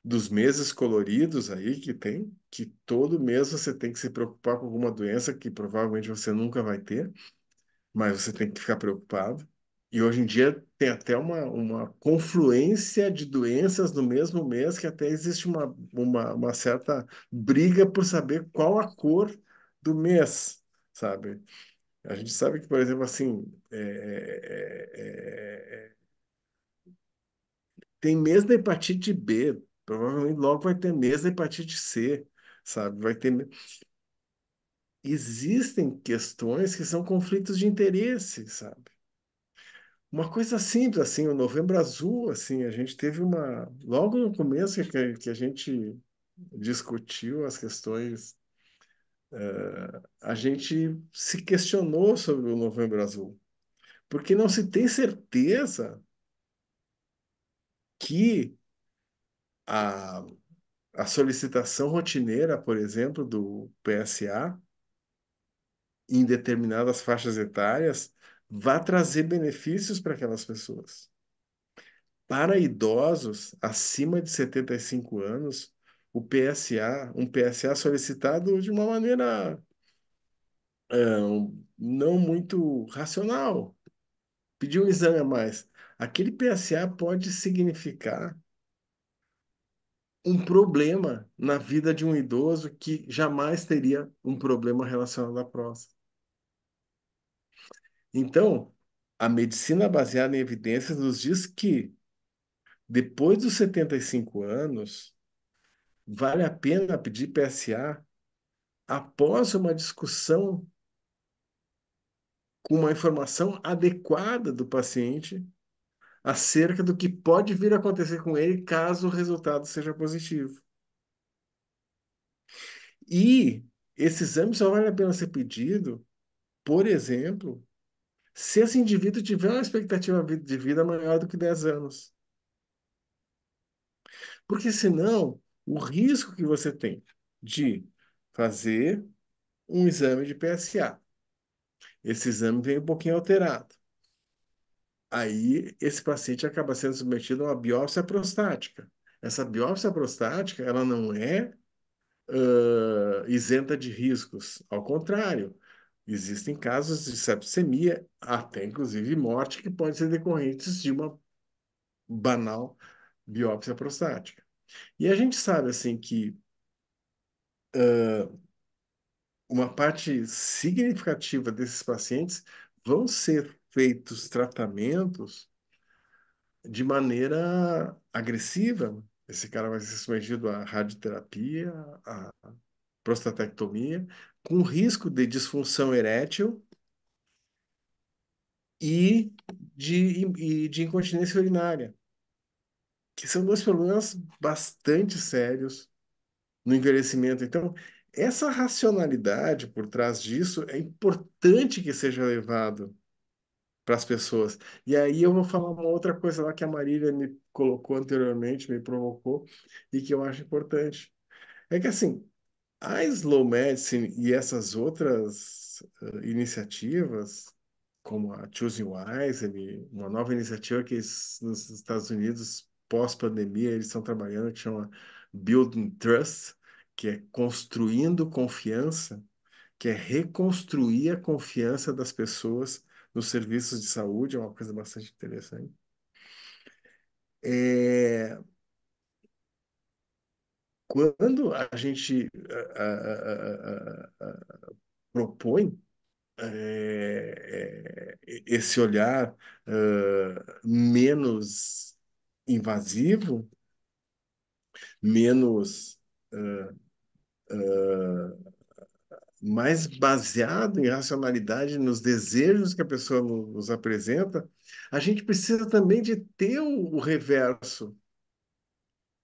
dos meses coloridos aí que tem, que todo mês você tem que se preocupar com alguma doença que provavelmente você nunca vai ter, mas você tem que ficar preocupado. E hoje em dia tem até uma, uma confluência de doenças no mesmo mês, que até existe uma, uma, uma certa briga por saber qual a cor do mês, sabe? A gente sabe que, por exemplo, assim, é, é, é, é tem mês da hepatite B, provavelmente logo vai ter mês da hepatite C, sabe? Vai ter existem questões que são conflitos de interesse, sabe? uma coisa simples, assim, o Novembro Azul, assim, a gente teve uma... Logo no começo que, que a gente discutiu as questões, uh, a gente se questionou sobre o Novembro Azul, porque não se tem certeza que a, a solicitação rotineira, por exemplo, do PSA, em determinadas faixas etárias, vá trazer benefícios para aquelas pessoas. Para idosos acima de 75 anos, o PSA, um PSA solicitado de uma maneira é, não muito racional, pedir um exame a mais. Aquele PSA pode significar um problema na vida de um idoso que jamais teria um problema relacionado à próstata. Então, a medicina baseada em evidências nos diz que depois dos 75 anos, vale a pena pedir PSA após uma discussão com uma informação adequada do paciente acerca do que pode vir a acontecer com ele caso o resultado seja positivo. E esse exame só vale a pena ser pedido, por exemplo, se esse indivíduo tiver uma expectativa de vida maior do que 10 anos. Porque senão, o risco que você tem de fazer um exame de PSA. Esse exame vem um pouquinho alterado. Aí, esse paciente acaba sendo submetido a uma biópsia prostática. Essa biópsia prostática, ela não é uh, isenta de riscos. Ao contrário, Existem casos de sepsemia, até inclusive morte, que podem ser decorrentes de uma banal biópsia prostática. E a gente sabe assim que uh, uma parte significativa desses pacientes vão ser feitos tratamentos de maneira agressiva. Esse cara vai ser submetido à radioterapia, à prostatectomia, com risco de disfunção erétil e de, e de incontinência urinária, que são dois problemas bastante sérios no envelhecimento. Então, essa racionalidade por trás disso é importante que seja levado para as pessoas. E aí eu vou falar uma outra coisa lá que a Marília me colocou anteriormente, me provocou, e que eu acho importante. É que assim, a Slow Medicine e essas outras uh, iniciativas, como a Choosing Wisely, uma nova iniciativa que nos Estados Unidos, pós-pandemia, eles estão trabalhando, que chama Building Trust, que é construindo confiança, que é reconstruir a confiança das pessoas nos serviços de saúde, é uma coisa bastante interessante. É, quando a gente a, a, a, propõe é, esse olhar uh, menos invasivo, menos uh, uh, mais baseado em racionalidade, nos desejos que a pessoa nos apresenta, a gente precisa também de ter o reverso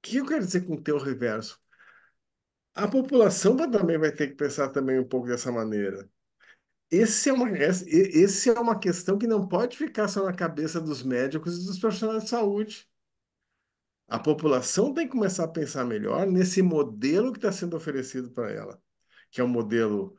que eu quero dizer com o teu reverso? A população também vai ter que pensar também um pouco dessa maneira. Esse é uma, esse é uma questão que não pode ficar só na cabeça dos médicos e dos profissionais de saúde. A população tem que começar a pensar melhor nesse modelo que está sendo oferecido para ela, que é um modelo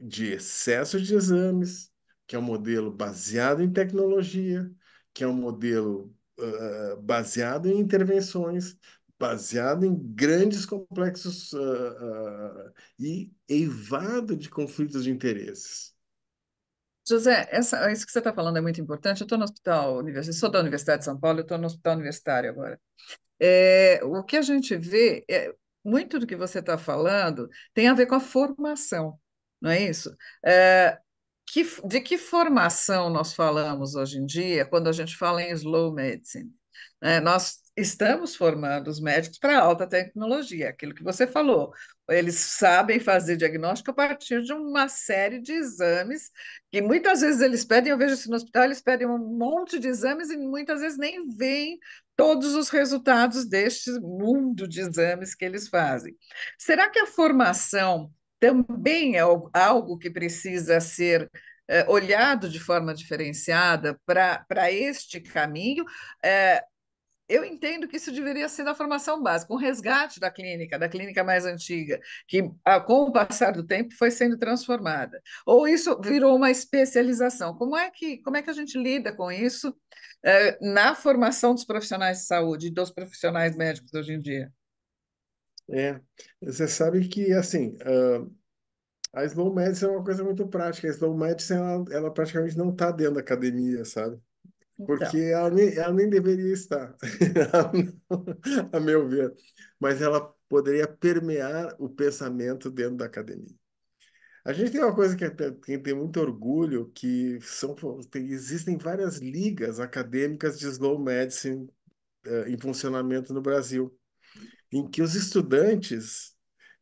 de excesso de exames, que é um modelo baseado em tecnologia, que é um modelo uh, baseado em intervenções, baseado em grandes complexos uh, uh, e eivado de conflitos de interesses. José, essa, isso que você está falando é muito importante. Eu estou no hospital universitário, sou da Universidade de São Paulo, estou no hospital universitário agora. É, o que a gente vê, é, muito do que você está falando tem a ver com a formação, não é isso? É, que, de que formação nós falamos hoje em dia quando a gente fala em slow medicine? É, nós estamos formando os médicos para alta tecnologia, é aquilo que você falou. Eles sabem fazer diagnóstico a partir de uma série de exames que muitas vezes eles pedem, eu vejo isso assim, no hospital, eles pedem um monte de exames e muitas vezes nem veem todos os resultados deste mundo de exames que eles fazem. Será que a formação também é algo que precisa ser eh, olhado de forma diferenciada para este caminho, é, eu entendo que isso deveria ser da formação básica, um resgate da clínica, da clínica mais antiga, que ah, com o passar do tempo foi sendo transformada. Ou isso virou uma especialização. Como é que, como é que a gente lida com isso eh, na formação dos profissionais de saúde dos profissionais médicos hoje em dia? É, você sabe que, assim, uh, a Slow Medicine é uma coisa muito prática. A Slow Medicine, ela, ela praticamente não está dentro da academia, sabe? Porque então. ela, nem, ela nem deveria estar, *laughs* a meu ver. Mas ela poderia permear o pensamento dentro da academia. A gente tem uma coisa que é, tem, tem muito orgulho, que são, tem, existem várias ligas acadêmicas de slow medicine eh, em funcionamento no Brasil, em que os estudantes,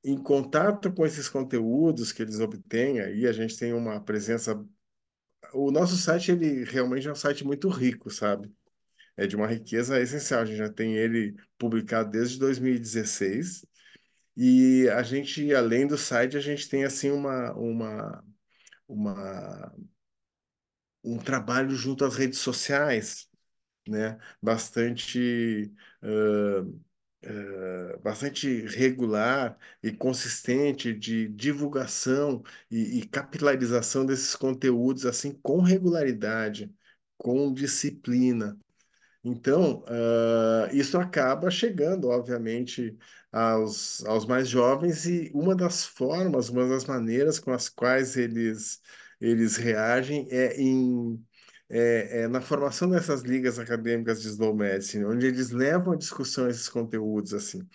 em contato com esses conteúdos que eles obtêm, aí a gente tem uma presença o nosso site, ele realmente é um site muito rico, sabe? É de uma riqueza essencial. A gente já tem ele publicado desde 2016. E a gente, além do site, a gente tem assim uma, uma, uma um trabalho junto às redes sociais, né? Bastante uh, eh, bastante regular e consistente de divulgação e, e desses conteúdos, assim, com regularidade, com disciplina. Então, uh, isso acaba chegando, obviamente, aos, aos mais jovens, e uma das formas, uma das maneiras com as quais eles, eles reagem é em é, é, na formação dessas ligas acadêmicas de slow medicine, onde eles levam à discussão esses conteúdos assim.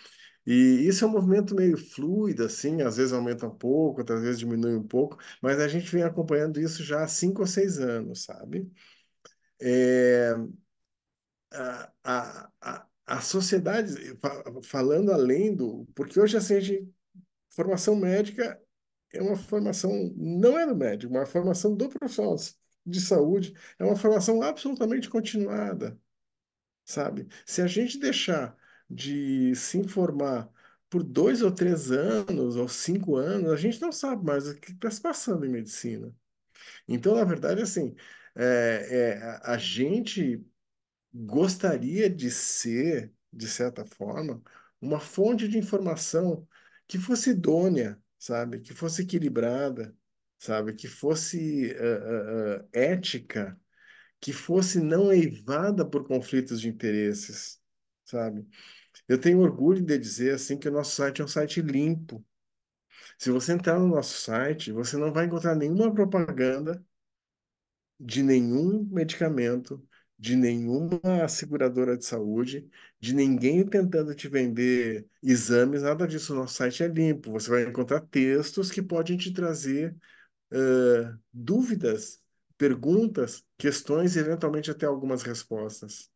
E isso é um movimento meio fluido, assim, às vezes aumenta um pouco, outras vezes diminui um pouco, mas a gente vem acompanhando isso já há cinco ou seis anos, sabe? É, a, a, a, a sociedade, falando além do. Porque hoje, assim, a gente, formação médica é uma formação, não é do médico, é uma formação do profissional de saúde é uma formação absolutamente continuada, sabe? Se a gente deixar de se informar por dois ou três anos ou cinco anos, a gente não sabe mais o que está se passando em medicina. Então, na verdade, assim, é, é, a gente gostaria de ser, de certa forma, uma fonte de informação que fosse idônea, sabe? Que fosse equilibrada, sabe? Que fosse uh, uh, ética, que fosse não eivada por conflitos de interesses, sabe? Eu tenho orgulho de dizer assim que o nosso site é um site limpo. Se você entrar no nosso site, você não vai encontrar nenhuma propaganda de nenhum medicamento, de nenhuma seguradora de saúde, de ninguém tentando te vender exames, nada disso. O nosso site é limpo. Você vai encontrar textos que podem te trazer uh, dúvidas, perguntas, questões e eventualmente até algumas respostas,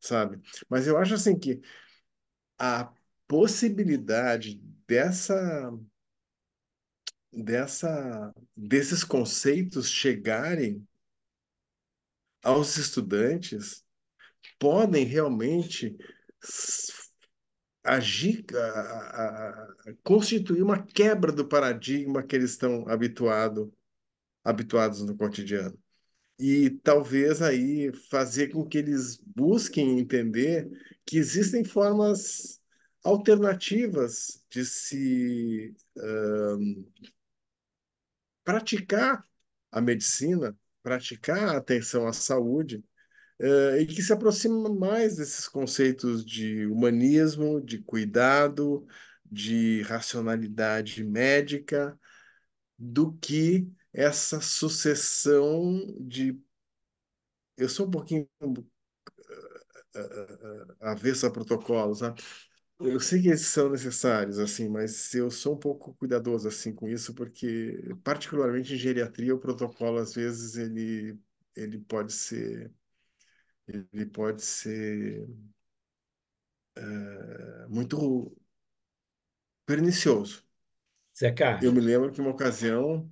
sabe? Mas eu acho assim que a possibilidade dessa dessa desses conceitos chegarem aos estudantes podem realmente agir, a, a, a constituir uma quebra do paradigma que eles estão habituado, habituados no cotidiano. E talvez aí fazer com que eles busquem entender que existem formas alternativas de se um, praticar a medicina, praticar a atenção à saúde, uh, e que se aproxima mais desses conceitos de humanismo, de cuidado, de racionalidade médica, do que essa sucessão de. Eu sou um pouquinho eh, eh, avesso a protocolos, né? Eu sei que esses são necessários, assim, mas eu sou um pouco cuidadoso assim com isso, porque particularmente em geriatria o protocolo às vezes ele ele pode ser ele pode ser eh, muito pernicioso. Zé Carlos. Eu me lembro que uma ocasião.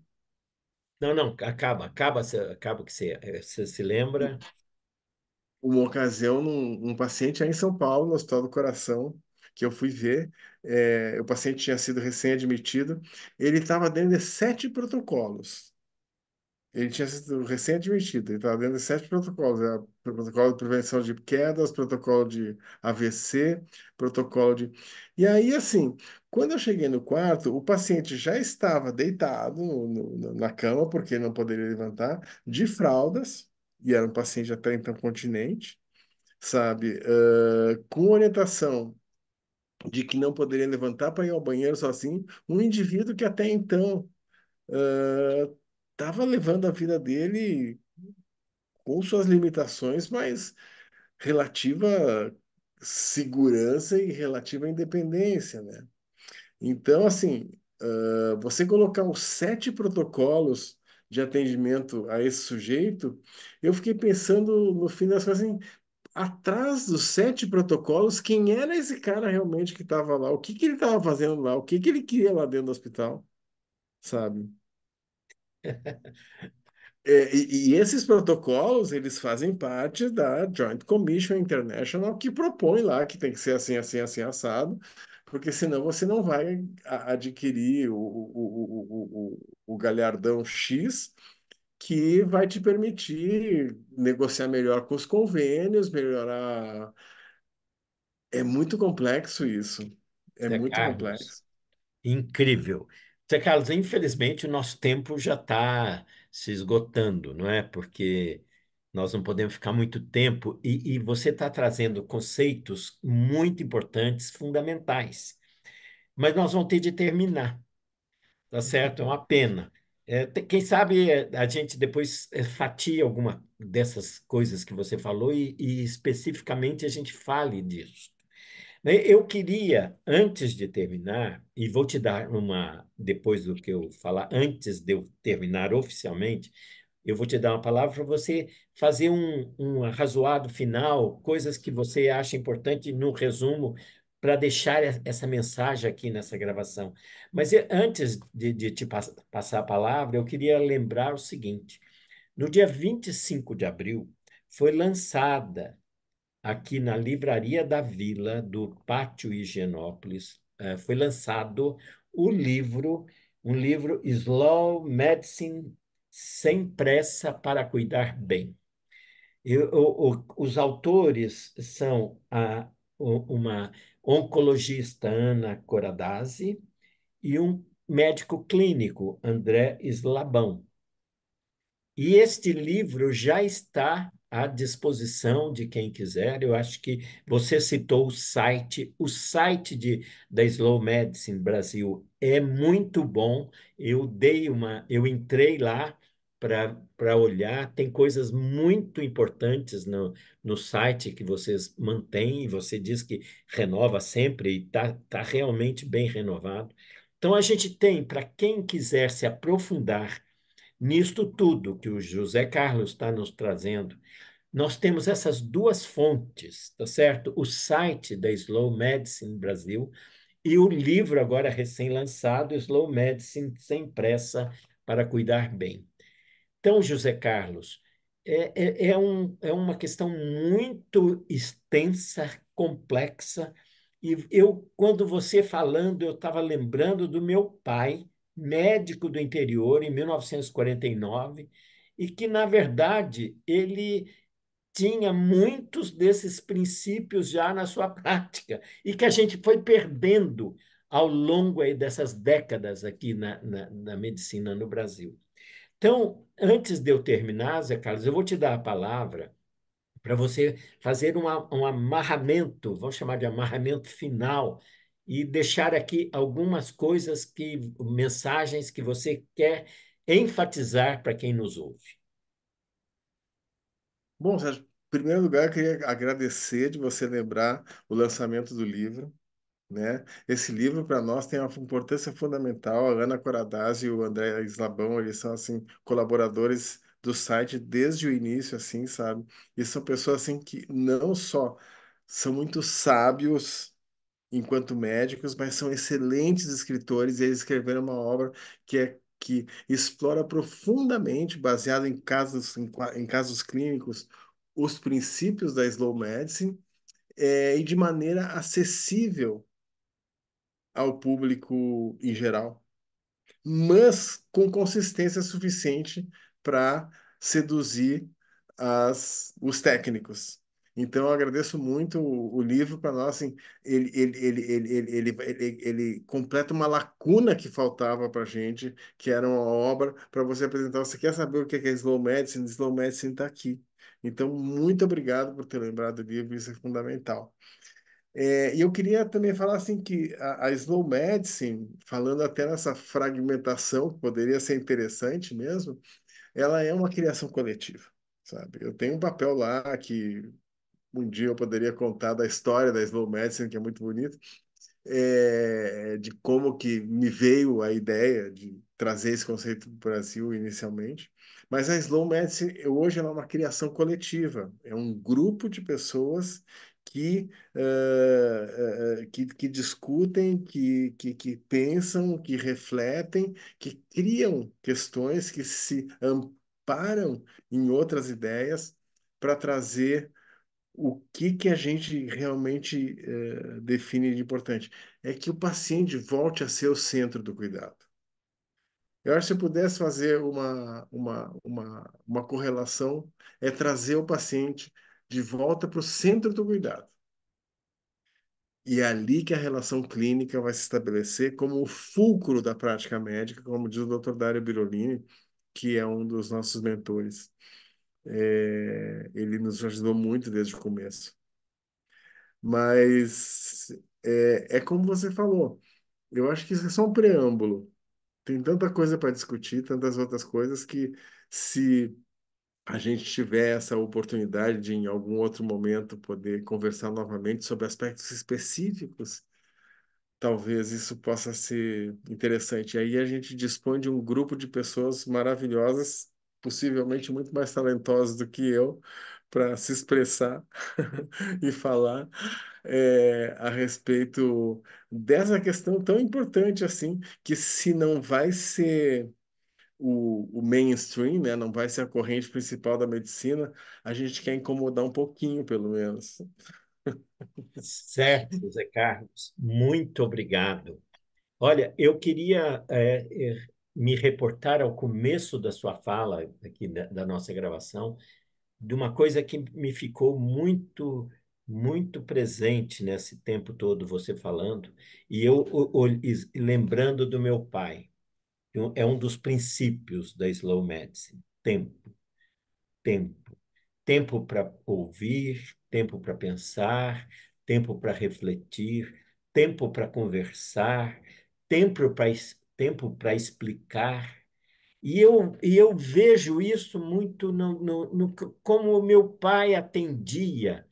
Não, não, acaba, acaba, acaba que você, eh, você se lembra. Uma ocasião, num, um paciente aí em São Paulo, no Hospital do Coração, que eu fui ver, é, o paciente tinha sido recém-admitido, ele estava dentro de sete protocolos ele tinha sido recém-admitido, ele estava dentro de sete protocolos, era né? protocolo de prevenção de quedas, protocolo de AVC, protocolo de... E aí, assim, quando eu cheguei no quarto, o paciente já estava deitado no, no, na cama, porque não poderia levantar, de fraldas, e era um paciente até então continente, sabe, uh, com orientação de que não poderia levantar para ir ao banheiro sozinho, um indivíduo que até então... Uh, estava levando a vida dele com suas limitações, mas relativa segurança e relativa independência, né? Então, assim, uh, você colocar os sete protocolos de atendimento a esse sujeito, eu fiquei pensando no fim das coisas assim, atrás dos sete protocolos, quem era esse cara realmente que estava lá? O que, que ele estava fazendo lá? O que, que ele queria lá dentro do hospital? Sabe? É, e, e, esses protocolos, eles fazem parte da Joint Commission International, que propõe lá que tem que ser assim, assim, assim, assado, porque senão você não vai adquirir o, o, o, o, o galhardão X que vai te permitir negociar melhor com os convênios, melhorar. É muito complexo isso. É, é muito Carlos, complexo. Incrível. Zé Carlos, infelizmente o nosso tempo já está se esgotando, não é? Porque nós não podemos ficar muito tempo e, e você está trazendo conceitos muito importantes, fundamentais. Mas nós vamos ter de terminar, tá certo? É uma pena. É, quem sabe é, a gente depois é, fatia alguma dessas coisas que você falou e, e especificamente a gente fale disso. Né, eu queria, antes de terminar, e vou te dar uma, depois do que eu falar, antes de eu terminar oficialmente, eu vou te dar uma palavra para você fazer um, um arrazoado final, coisas que você acha importante no resumo, para deixar essa mensagem aqui nessa gravação. Mas eu, antes de, de te pass passar a palavra, eu queria lembrar o seguinte: no dia 25 de abril, foi lançada aqui na Livraria da Vila, do Pátio Higienópolis, eh, foi lançado o livro, um livro Slow Medicine Sem Pressa para Cuidar Bem. Eu, os autores são a, uma oncologista, Ana Coradazzi, e um médico clínico, André Slabão. E este livro já está à disposição de quem quiser. Eu acho que você citou o site, o site de, da Slow Medicine Brasil é muito bom. Eu dei uma, eu entrei lá para olhar, tem coisas muito importantes no, no site que vocês mantêm, você diz que renova sempre e está tá realmente bem renovado. Então, a gente tem, para quem quiser se aprofundar Nisto tudo que o José Carlos está nos trazendo, nós temos essas duas fontes, tá certo? O site da Slow Medicine Brasil e o livro agora recém-lançado, Slow Medicine Sem Pressa para Cuidar Bem. Então, José Carlos, é, é, é, um, é uma questão muito extensa, complexa, e eu, quando você falando, eu estava lembrando do meu pai, médico do interior em 1949 e que, na verdade, ele tinha muitos desses princípios já na sua *laughs* prática e que a gente foi perdendo ao longo dessas décadas aqui na, na, na, medicina no Brasil. Então, antes de eu terminar, Zé Carlos, eu vou te dar a palavra para você fazer um, um amarramento, vamos chamar de amarramento final e deixar aqui algumas coisas que mensagens que você quer enfatizar para quem nos ouve. Bom, Sérgio, em primeiro lugar, eu queria agradecer de você lembrar o lançamento do livro. Né? Esse livro para nós tem uma importância fundamental. A Ana Coradaz e o André Islabão, eles são assim colaboradores do site desde o início, assim, sabe? E são pessoas assim que não só são muito sábios enquanto médicos, mas são excelentes escritores e eles escreveram uma obra que é que explora profundamente, baseado em casos em, em casos clínicos, os princípios da slow medicine é, e de maneira acessível ao público em geral, mas com consistência suficiente para seduzir as, os técnicos. Então, eu agradeço muito o, o livro para nós. Assim, ele, ele, ele, ele, ele, ele, ele, ele, completa uma lacuna que faltava para a gente, que era uma obra para você apresentar. Você quer saber o que é, é Slow Medicine? Slow Medicine está aqui. Então, muito obrigado por ter lembrado o livro, isso é fundamental. É, e eu queria também falar assim que a, a, Slow Medicine, falando até nessa fragmentação, que poderia ser interessante mesmo, ela é uma criação coletiva, sabe? Eu tenho um papel lá que um dia eu poderia contar da história da Slow Medicine, que é muito bonita, é, de como que me veio a ideia de trazer esse conceito para o Brasil inicialmente. Mas a Slow Medicine hoje é uma criação coletiva, é um grupo de pessoas que, uh, uh, que, que, discutem, que, que, que, pensam, que refletem, que criam questões, que se amparam em outras ideias para trazer o que, que a gente realmente eh, define de importante? É que o paciente volte a ser o centro do cuidado. Eu acho que se eu pudesse fazer uma, uma, uma, uma correlação, é trazer o paciente de volta para o centro do cuidado. E é ali que a relação clínica vai se estabelecer como o fulcro da prática médica, como diz o Dr. Dário Birolini, que é um dos nossos mentores. É, ele nos ajudou muito desde o começo. Mas é, é como você falou, eu acho que isso é só um preâmbulo. Tem tanta coisa para discutir, tantas outras coisas que se a gente tiver essa oportunidade de, em algum outro momento, poder conversar novamente sobre aspectos específicos, talvez isso possa ser interessante. aí a gente dispõe de um grupo de pessoas maravilhosas possivelmente muito mais talentosos do que eu para se expressar *laughs* e falar é, a respeito dessa questão tão importante assim, que se não vai ser o, o, mainstream, né, não vai ser a corrente principal da medicina, a gente quer incomodar um pouquinho, pelo menos. Certo, Zé Carlos, muito obrigado. Olha, eu queria é, me reportar ao começo da sua fala, aqui da, da nossa gravação, de uma coisa que me ficou muito muito presente nesse tempo todo você falando e eu o, o, lembrando do meu pai é um dos princípios da slow medicine tempo tempo tempo para ouvir tempo para pensar tempo para refletir tempo para conversar tempo para tempo para explicar. E eu, e eu vejo isso muito no, no, no como o meu pai atendia.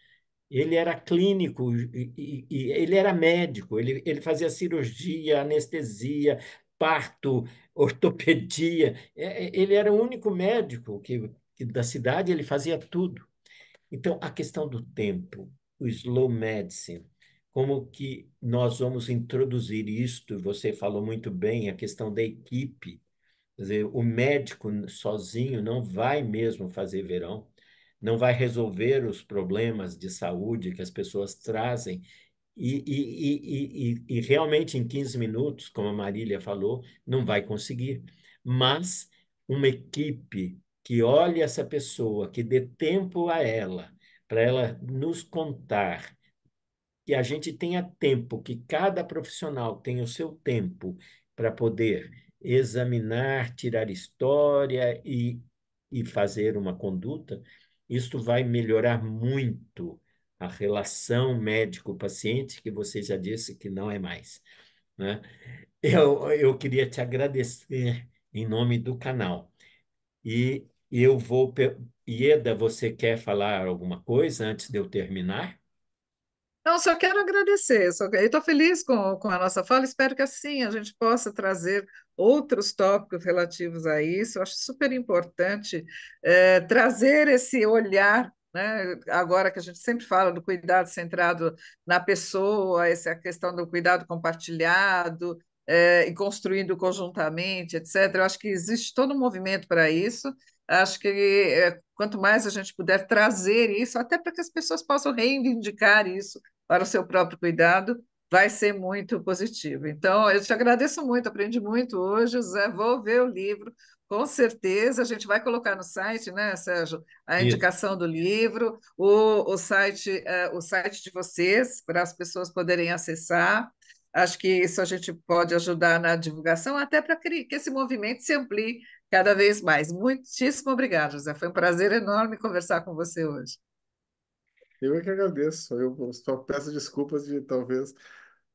Ele era clínico, e, e, ele era médico, ele, ele fazia cirurgia, anestesia, parto, *laughs* ortopedia. É, é, ele era o único médico que, que, da cidade, ele fazia tudo. Então, a questão do tempo, o slow medicine, como que nós vamos introduzir isto? Você falou muito bem a questão da equipe. Quer dizer, o médico sozinho não vai mesmo fazer verão, não vai resolver os problemas de saúde que as pessoas trazem. E, e, e, e realmente, em 15 minutos, como a Marília falou, não vai conseguir. Mas uma equipe que olhe essa pessoa, que dê tempo a ela, para ela nos contar que a gente tenha tempo, que cada profissional tenha o seu tempo para poder examinar, tirar história e, e fazer uma conduta, isto vai melhorar muito a relação médico-paciente, que você já disse que não é mais. Né? Eu, eu queria te agradecer em nome do canal. E eu vou. Ieda, você quer falar alguma coisa antes de eu terminar? Então, só quero agradecer. Só... Eu estou feliz com, com a nossa fala, espero que assim a gente possa trazer outros tópicos relativos a isso. Eu acho super importante é, trazer esse olhar né? Agora que a gente sempre fala do cuidado centrado na pessoa, essa questão do cuidado compartilhado é, e construindo conjuntamente, etc. Eu acho que existe todo um movimento para isso. Acho que é, quanto mais a gente puder trazer isso, até para que as pessoas possam reivindicar isso para o seu próprio cuidado, vai ser muito positivo. Então, eu te agradeço muito, aprendi muito hoje, José. Vou ver o livro, com certeza. A gente vai colocar no site, né, Sérgio, a indicação Isso. do livro, o, o, site, é, o site de vocês, para as pessoas poderem acessar. Acho que isso a gente pode ajudar na divulgação, até para que esse movimento se amplie cada vez mais. Muitíssimo obrigado, José. Foi um prazer enorme conversar com você hoje. Eu é que agradeço. Eu só peço desculpas de talvez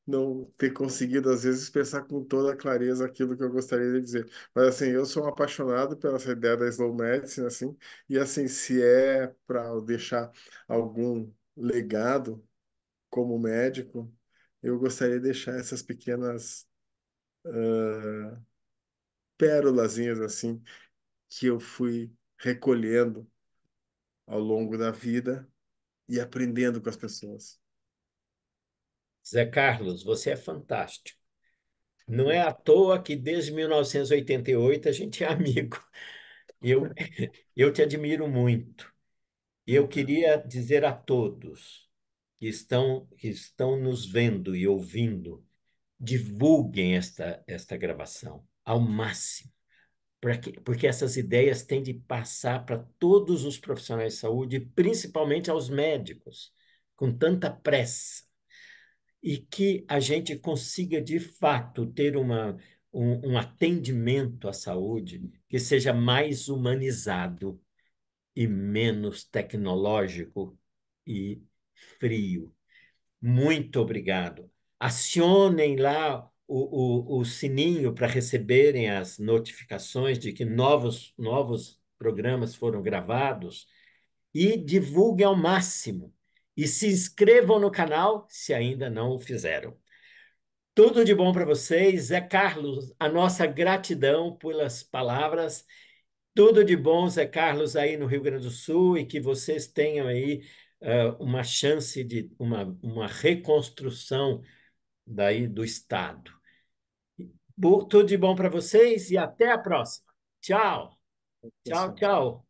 não ter conseguido, às vezes, pensar com toda a clareza aquilo que eu gostaria de dizer. Mas, assim, eu sou um apaixonado pela essa ideia da slow medicine, assim, e, assim, se é para deixar algum legado como médico, eu gostaria de deixar essas pequenas uh, pérolazinhas, assim, que eu fui recolhendo ao longo da vida e aprendendo com as pessoas. Zé Carlos, você é fantástico. Não é à toa que desde 1988 a gente é amigo. Eu, eu te admiro muito. Eu queria dizer a todos que estão, que estão nos vendo e ouvindo, divulguem esta, esta gravação ao máximo porque, essas ideias têm de passar para todos os profissionais de saúde, principalmente aos médicos, com tanta pressa. E que a gente consiga, de fato, ter uma, um, um atendimento à saúde que seja mais humanizado e menos tecnológico e frio. Muito obrigado. Acionem lá o, o, o sininho para receberem as notificações de que novos, novos programas foram gravados e divulguem ao máximo. E se inscrevam no canal se ainda não o fizeram. Tudo de bom para vocês. Zé Carlos, a nossa gratidão pelas palavras. Tudo de bom, Zé Carlos, aí no Rio Grande do Sul e que vocês tenham aí uh, uma chance de uma, uma reconstrução daí do Estado tudo de bom para vocês e até a próxima. Tchau. Tchau, tchau.